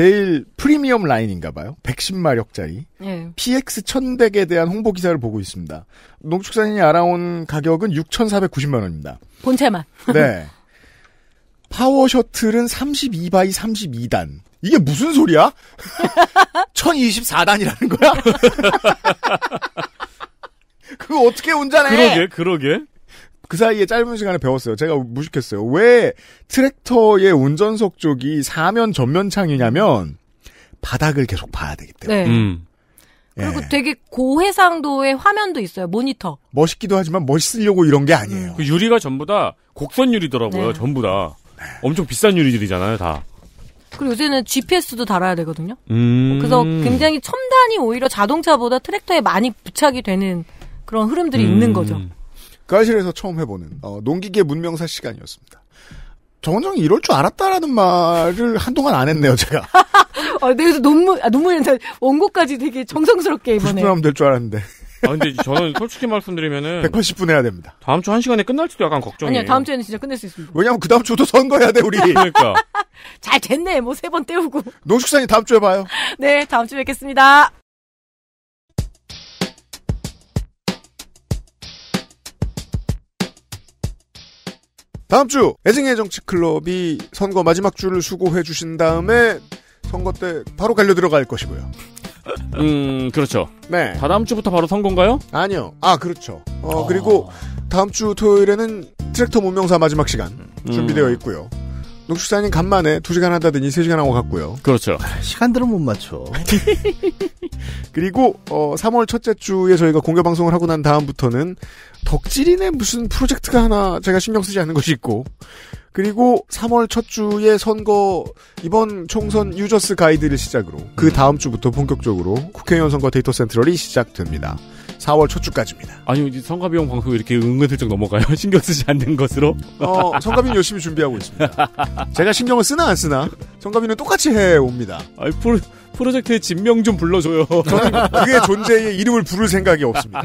제일 프리미엄 라인인가 봐요. 110마력짜리. 네. 예. PX 1100에 대한 홍보 기사를 보고 있습니다. 농축산인이 알아온 가격은 6,490만 원입니다. 본체만. 네. 파워 셔틀은 32바이 32단. 이게 무슨 소리야? 1024단이라는 거야? 그거 어떻게 운전해? 그러게, 그러게. 그 사이에 짧은 시간에 배웠어요. 제가 무식했어요. 왜 트랙터의 운전석 쪽이 사면 전면창이냐면 바닥을 계속 봐야 되기 때문에. 네. 음. 그리고 예. 되게 고해상도의 화면도 있어요. 모니터. 멋있기도 하지만 멋있으려고 이런 게 아니에요. 그 유리가 전부 다 곡선 유리더라고요. 네. 전부 다. 네. 엄청 비싼 유리들이잖아요, 다. 그리고 요새는 GPS도 달아야 되거든요. 음... 그래서 굉장히 첨단이 오히려 자동차보다 트랙터에 많이 부착이 되는 그런 흐름들이 음... 있는 거죠. 그 아실에서 처음 해보는 어, 농기계 문명사 시간이었습니다. 정원장이 이럴 줄 알았다라는 말을 한동안 안 했네요, 제가. 아, 그래서 논문, 아, 논문이 원고까지 되게 정성스럽게 이번에. 90분 하면 될 줄 알았는데. 아, 근데 저는 솔직히 말씀드리면은. 180분 해야 됩니다. 다음 주 한시간에 끝날지도 약간 걱정이에요. 아니요, 다음 주에는 진짜 끝낼 수 있습니다. 왜냐면 그 다음 주도 선거해야 돼, 우리. 그러니까. 잘 됐네, 뭐 세 번 때우고. 농축산이 다음 주에 봐요. 네, 다음 주에 뵙겠습니다. 다음 주 애증의 정치 클럽이 선거 마지막 주를 수고해 주신 다음에 선거 때 바로 갈려 들어갈 것이고요. 음 그렇죠. 네. 다다음 주부터 바로 선거인가요? 아니요. 아 그렇죠. 어, 어. 그리고 다음 주 토요일에는 트랙터 문명사 마지막 시간 음. 준비되어 있고요. 녹축사님 간만에 2시간 하다더니 3시간 한 것 같고요. 그렇죠. 아, 시간들은 못 맞춰. 그리고 어, 3월 첫째 주에 저희가 공개 방송을 하고 난 다음부터는 덕질인의 무슨 프로젝트가 하나 제가 신경 쓰지 않는 것이 있고 그리고 3월 첫 주에 선거 이번 총선 유저스 가이드를 시작으로 그 음. 다음 주부터 본격적으로 국회의원 선거 데이터 센트럴이 시작됩니다. 4월 초주까지입니다. 아니 이제 성가비용 방송 이렇게 은근슬쩍 넘어가요? 신경 쓰지 않는 것으로? 어, 성가비는 열심히 준비하고 있습니다. 제가 신경을 쓰나 안 쓰나? 성가비는 똑같이 해 옵니다. 아이 프로 프로젝트의 진명 좀 불러줘요. 저는 그의 존재의 이름을 부를 생각이 없습니다.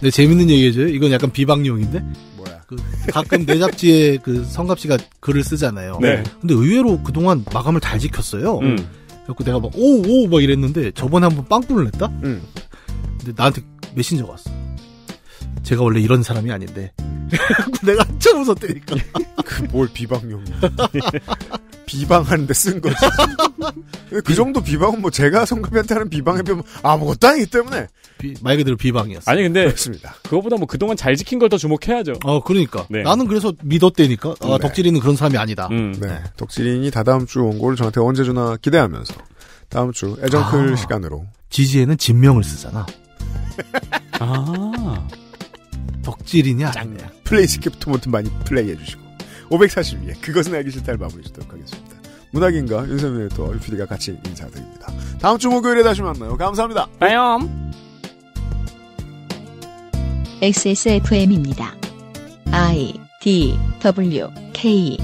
네 재밌는 얘기죠. 이건 약간 비방용인데. 그 가끔 내 잡지에 그 성갑 씨가 글을 쓰잖아요. 네. 근데 의외로 그동안 마감을 잘 지켰어요. 음. 그래서 내가 막 오 오 막 이랬는데 저번에 한번 빵꾸를 냈다. 응. 근데 나한테 메신저가 왔어. 제가 원래 이런 사람이 아닌데. 내가 한참 웃었다니까. 그 뭘 비방용이야. 비방하는데 쓴 거지. 그 정도 비방은 뭐 제가 성급이한테 하는 비방에 비하면 뭐 아무것도 아니기 때문에 비, 말 그대로 비방이었어요. 아니 근데 그렇습니다. 그거보다 뭐 그동안 잘 지킨 걸 더 주목해야죠. 어 그러니까 네. 나는 그래서 믿었대니까 아, 네. 덕질이는 그런 사람이 아니다. 음. 네. 네. 덕질인이 다다음 주 원고를 저한테 언제 주나 기대하면서 다음 주 애정클 아, 시간으로 지지에는 진명을 쓰잖아. 아덕질이냐 아니야. 플레이 스킵 터모트 많이 플레이해 주시고 5 4 2에 그것은 알기 싫다를 마무리 짓도록 하겠습니다. 문학인가 윤세민의 또유 p d 가 같이 인사드립니다. 다음 주 목요일에 다시 만나요. 감사합니다. 빠염. XSFM입니다. I D W K